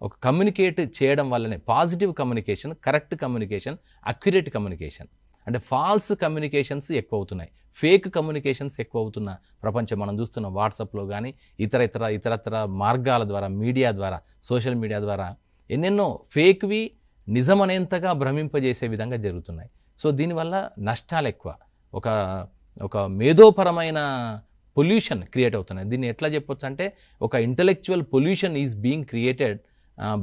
ఒక కమ్యూనికేట్ చేయడం వల్లనే positive communication correct communication accurate communication అంటే ఫాల్స్ కమ్యూనికేషన్స్ ఎక్కువ అవుతున్నాయి ఫేక్ కమ్యూనికేషన్స్ ఎక్కువ అవుతున్న ప్రపంచం మనం చూస్తున్న వాట్సాప్లో కానీ ఇతర ఇతర ఇతరత్ర మార్గాల ద్వారా మీడియా ద్వారా సోషల్ మీడియా ద్వారా ఎన్నెన్నో ఫేక్వి నిజమనేంతగా భ్రమింపజేసే విధంగా జరుగుతున్నాయి సో దీనివల్ల నష్టాలు ఎక్కువ ఒక ఒక మేధోపరమైన పొల్యూషన్ క్రియేట్ అవుతున్నాయి దీన్ని ఎట్లా చెప్పొచ్చు అంటే ఒక intellectual pollution is being created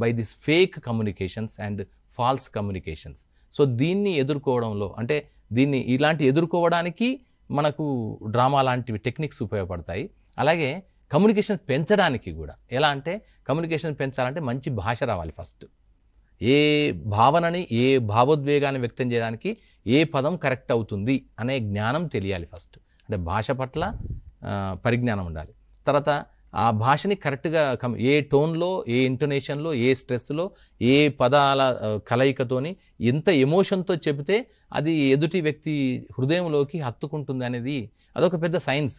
by this fake communications and false communications so దీన్ని ఎదుర్కోవడంలో అంటే దీన్ని ఇలాంటి ఎదుర్కోవడానికి మనకు డ్రామా లాంటివి టెక్నిక్స్ ఉపయోగపడతాయి అలాగే కమ్యూనికేషన్ పెంచడానికి కూడా ఎలా అంటే కమ్యూనికేషన్ పెంచాలంటే మంచి భాష రావాలి ఫస్ట్ ఏ భావనని ఏ భావోద్వేగాన్ని వ్యక్తం చేయడానికి ఏ పదం కరెక్ట్ అవుతుంది అనే జ్ఞానం తెలియాలి ఫస్ట్ అంటే భాష పట్ల పరిజ్ఞానం ఉండాలి తర్వాత ఆ భాషని కరెక్ట్గా కం ఏ టోన్లో ఏ ఇంటోనేషన్లో ఏ స్ట్రెస్లో ఏ పదాల కలయికతోని ఎంత ఎమోషన్తో చెబితే అది ఎదుటి వ్యక్తి హృదయంలోకి హత్తుకుంటుంది అనేది అదొక పెద్ద సైన్స్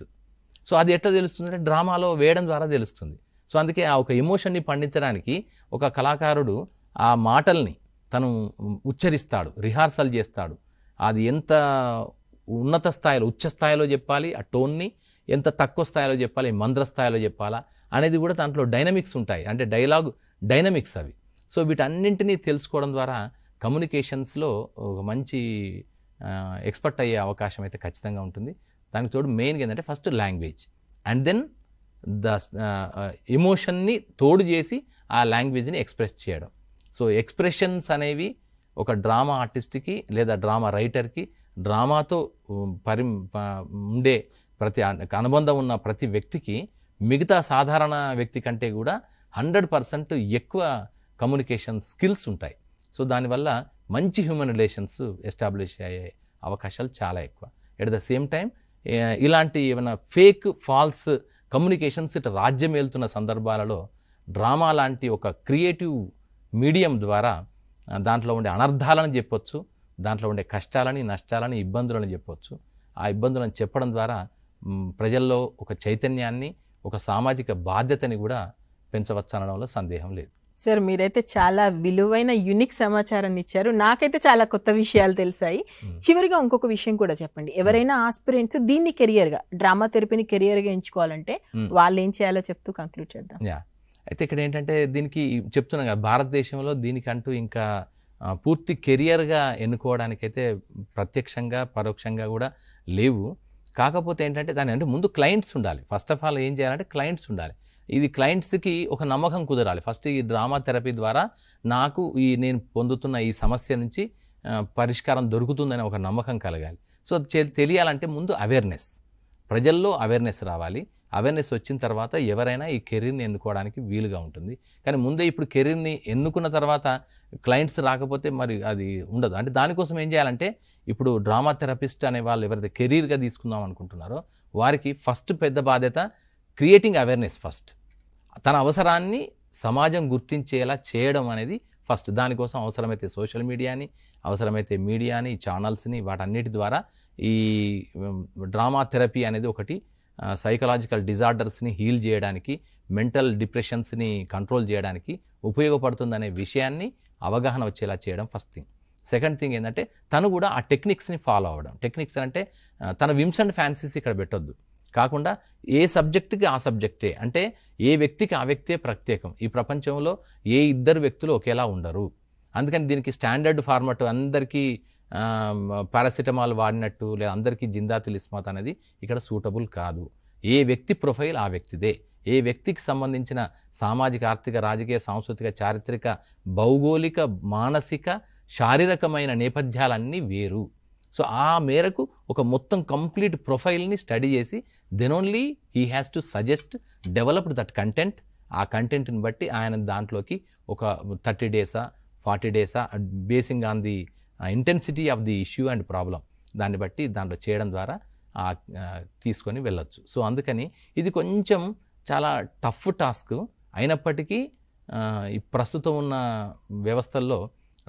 సో అది ఎట్లా తెలుస్తుందంటే డ్రామాలో వేయడం ద్వారా తెలుస్తుంది సో అందుకే ఆ ఒక ఎమోషన్ని పండించడానికి ఒక కళాకారుడు ఆ మాటల్ని తను ఉచ్చరిస్తాడు రిహార్సల్ చేస్తాడు అది ఎంత ఉన్నత స్థాయిలో ఉచ్చ స్థాయిలో చెప్పాలి ఆ టోన్ని ఎంత తక్కువ స్థాయిలో చెప్పాలి మంద్ర స్థాయిలో చెప్పాలా అనేది కూడా దాంట్లో డైనమిక్స్ ఉంటాయి అంటే డైలాగ్ డైనమిక్స్ అవి సో వీటన్నింటినీ తెలుసుకోవడం ద్వారా కమ్యూనికేషన్స్లో ఒక మంచి ఎక్స్పర్ట్ అయ్యే అవకాశం అయితే ఖచ్చితంగా ఉంటుంది దానికి తోడు మెయిన్గా ఏంటంటే first language and then the ఎమోషన్ని తోడు చేసి ఆ లాంగ్వేజ్ని ఎక్స్ప్రెస్ చేయడం సో ఎక్స్ప్రెషన్స్ అనేవి ఒక డ్రామా ఆర్టిస్ట్కి లేదా డ్రామా రైటర్కి డ్రామాతో పరి ఉండే ప్రతి అనుబంధం ఉన్న ప్రతి వ్యక్తికి మిగతా సాధారణ వ్యక్తి కంటే కూడా హండ్రెడ్ పర్సెంట్ ఎక్కువ కమ్యూనికేషన్ స్కిల్స్ ఉంటాయి సో దానివల్ల మంచి హ్యూమన్ రిలేషన్స్ ఎస్టాబ్లిష్ అయ్యే అవకాశాలు చాలా ఎక్కువ ఎట్ ద సేమ్ టైం ఇలాంటి ఏమైనా ఫేక్ ఫాల్స్ కమ్యూనికేషన్స్ ఇటు రాజ్యం వెళ్తున్న సందర్భాలలో డ్రామా లాంటి ఒక క్రియేటివ్ మీడియం ద్వారా దాంట్లో ఉండే అనర్థాలను చెప్పొచ్చు దాంట్లో ఉండే కష్టాలని నష్టాలని ఇబ్బందులను చెప్పొచ్చు ఆ ఇబ్బందులను చెప్పడం ద్వారా ప్రజల్లో ఒక చైతన్యాన్ని ఒక సామాజిక బాధ్యతని కూడా పెంచవచ్చనడంలో సందేహం లేదు సార్ మీరైతే చాలా విలువైన యునిక్ సమాచారాన్ని ఇచ్చారు నాకైతే చాలా కొత్త విషయాలు తెలిసాయి చివరిగా ఇంకొక విషయం కూడా చెప్పండి ఎవరైనా ఆస్పిరెంట్స్ దీన్ని కెరియర్గా డ్రామా థెరపీని కెరియర్గా ఎంచుకోవాలంటే వాళ్ళు ఏం చేయాలో చెప్తూ కంక్లూడ్ చేద్దాం అయితే ఇక్కడ ఏంటంటే దీనికి చెప్తున్నాం కదా భారతదేశంలో దీనికంటూ ఇంకా పూర్తి కెరియర్గా ఎన్నుకోవడానికైతే ప్రత్యక్షంగా పరోక్షంగా కూడా లేవు కాకపోతే ఏంటంటే దాని అంటే ముందు క్లయింట్స్ ఉండాలి ఫస్ట్ ఆఫ్ ఆల్ ఏం చేయాలంటే క్లయింట్స్ ఉండాలి ఇది క్లయింట్స్కి ఒక నమ్మకం కుదరాలి ఫస్ట్ ఈ డ్రామా థెరపీ ద్వారా నాకు ఈ నేను పొందుతున్న ఈ సమస్య నుంచి పరిష్కారం దొరుకుతుందని ఒక నమ్మకం కలగాలి సో తెలియాలంటే ముందు అవేర్నెస్ ప్రజల్లో అవేర్నెస్ రావాలి అవేర్నెస్ వచ్చిన తర్వాత ఎవరైనా ఈ కెరీర్ని ఎన్నుకోవడానికి వీలుగా ఉంటుంది కానీ ముందే ఇప్పుడు కెరీర్ని ఎన్నుకున్న తర్వాత క్లయింట్స్ రాకపోతే మరి అది ఉండదు అంటే దానికోసం ఏం చేయాలంటే ఇప్పుడు డ్రామా థెరపిస్ట్ అనే వాళ్ళు ఎవరైతే కెరీర్గా తీసుకుందాం అనుకుంటున్నారో వారికి ఫస్ట్ పెద్ద బాధ్యత క్రియేటింగ్ అవేర్నెస్ ఫస్ట్ తన అవసరాన్ని సమాజం గుర్తించేలా చేయడం అనేది ఫస్ట్ దానికోసం అవసరమైతే సోషల్ మీడియాని అవసరమైతే మీడియాని ఛానల్స్ని వాటన్నిటి ద్వారా ఈ డ్రామా థెరపీ అనేది ఒకటి సైకలాజికల్ డిజార్డర్స్ని హీల్ చేయడానికి మెంటల్ డిప్రెషన్స్ని కంట్రోల్ చేయడానికి ఉపయోగపడుతుందనే విషయాన్ని అవగాహన వచ్చేలా చేయడం ఫస్ట్ థింగ్ సెకండ్ థింగ్ ఏంటంటే తను కూడా ఆ టెక్నిక్స్ని ఫాలో అవ్వడం టెక్నిక్స్ అంటే తన విమ్స్ అండ్ ఫ్యాన్సీస్ ఇక్కడ పెట్టొద్దు కాకుండా ఏ సబ్జెక్టుకి ఆ సబ్జెక్టే అంటే ఏ వ్యక్తికి ఆ వ్యక్తే ప్రత్యేకం ఈ ప్రపంచంలో ఏ ఇద్దరు వ్యక్తులు ఒకేలా ఉండరు అందుకని దీనికి స్టాండర్డ్ ఫార్మాట్ అందరికీ పారాసిటమాల్ వాడినట్టు లేదా అందరికీ జిందా ఇస్మాత్ అనేది ఇక్కడ సూటబుల్ కాదు ఏ వ్యక్తి ప్రొఫైల్ ఆ వ్యక్తిదే ఏ వ్యక్తికి సంబంధించిన సామాజిక ఆర్థిక రాజకీయ సాంస్కృతిక చారిత్రక భౌగోళిక మానసిక శారీరకమైన నేపథ్యాలన్నీ వేరు సో ఆ మేరకు ఒక మొత్తం కంప్లీట్ ప్రొఫైల్ని స్టడీ చేసి then only he has to suggest developed that content ఆ కంటెంట్ని బట్టి ఆయన దాంట్లోకి ఒక థర్టీ డేసా ఫార్టీ డేసా basing on the intensity of the issue and problem దాన్ని బట్టి దాంట్లో చేయడం ద్వారా తీసుకొని వెళ్ళొచ్చు సో అందుకని ఇది కొంచెం చాలా టఫ్ టాస్క్ అయినప్పటికీ ఈ ప్రస్తుతం ఉన్న వ్యవస్థల్లో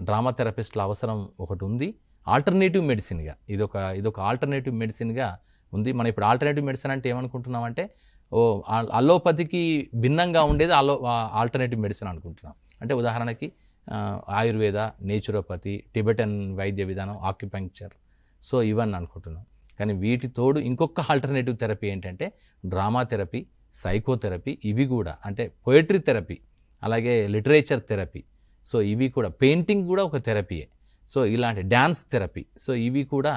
డ్రామా థెరపిస్ట్ల అవసరం ఒకటి ఉంది ఆల్టర్నేటివ్ మెడిసిన్గా ఇదొక ఇదొక ఆల్టర్నేటివ్ మెడిసిన్గా ఉంది మనం ఇప్పుడు ఆల్టర్నేటివ్ మెడిసిన్ అంటే ఏమనుకుంటున్నామంటే ఓ అలోపతికి భిన్నంగా ఉండేది అలో ఆల్టర్నేటివ్ మెడిసిన్ అనుకుంటున్నాం అంటే ఉదాహరణకి ఆయుర్వేద నేచురోపతి టిబెటన్ వైద్య విధానం ఆక్యుపంక్చర్ సో ఇవన్నీ అనుకుంటున్నాం కానీ వీటి తోడు ఇంకొక ఆల్టర్నేటివ్ థెరపీ ఏంటంటే డ్రామా థెరపీ సైకోథెరపీ ఇవి కూడా అంటే పోయిటరీ థెరపీ అలాగే లిటరేచర్ థెరపీ సో ఇవి కూడా పెయింటింగ్ కూడా ఒక థెరపీయే సో ఇలాంటి డ్యాన్స్ థెరపీ సో ఇవి కూడా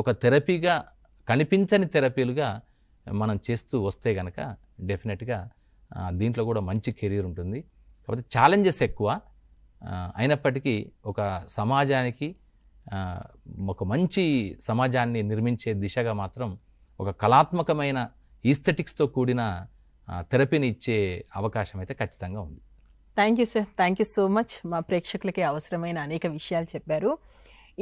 ఒక థెరపీగా కనిపించని థెరపీలుగా మనం చేస్తూ వస్తే కనుక డెఫినెట్గా దీంట్లో కూడా మంచి కెరీర్ ఉంటుంది కాబట్టి ఛాలెంజెస్ ఎక్కువ అయినప్పటికీ ఒక సమాజానికి ఒక మంచి సమాజాన్ని నిర్మించే దిశగా మాత్రం ఒక కళాత్మకమైన ఈస్థెటిక్స్తో కూడిన థెరపీని ఇచ్చే అవకాశం అయితే ఖచ్చితంగా ఉంది thank you sir thank you so much మా ప్రేక్షకులకి అవసరమైన అనేక విషయాలు చెప్పారు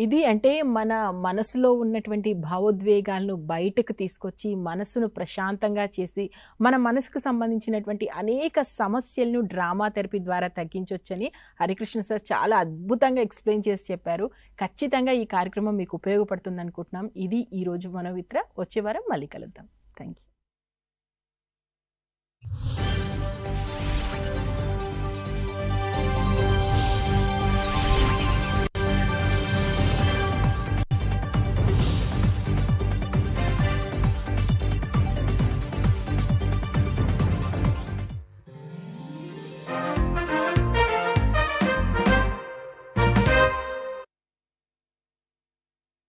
ఇది అంటే మన మనసులో ఉన్నటువంటి భావోద్వేగాలను బయటకు తీసుకొచ్చి మనసును ప్రశాంతంగా చేసి మన మనసుకు సంబంధించినటువంటి అనేక సమస్యలను డ్రామా థెరపీ ద్వారా తగ్గించవచ్చని హరికృష్ణ సార్ చాలా అద్భుతంగా ఎక్స్ప్లెయిన్ చేసి చెప్పారు ఖచ్చితంగా ఈ కార్యక్రమం మీకు ఉపయోగపడుతుంది అనుకుంటున్నాం ఇది ఈరోజు మనోవిత్ర వచ్చే వారం మళ్ళీ కలుద్దాం థ్యాంక్ యూ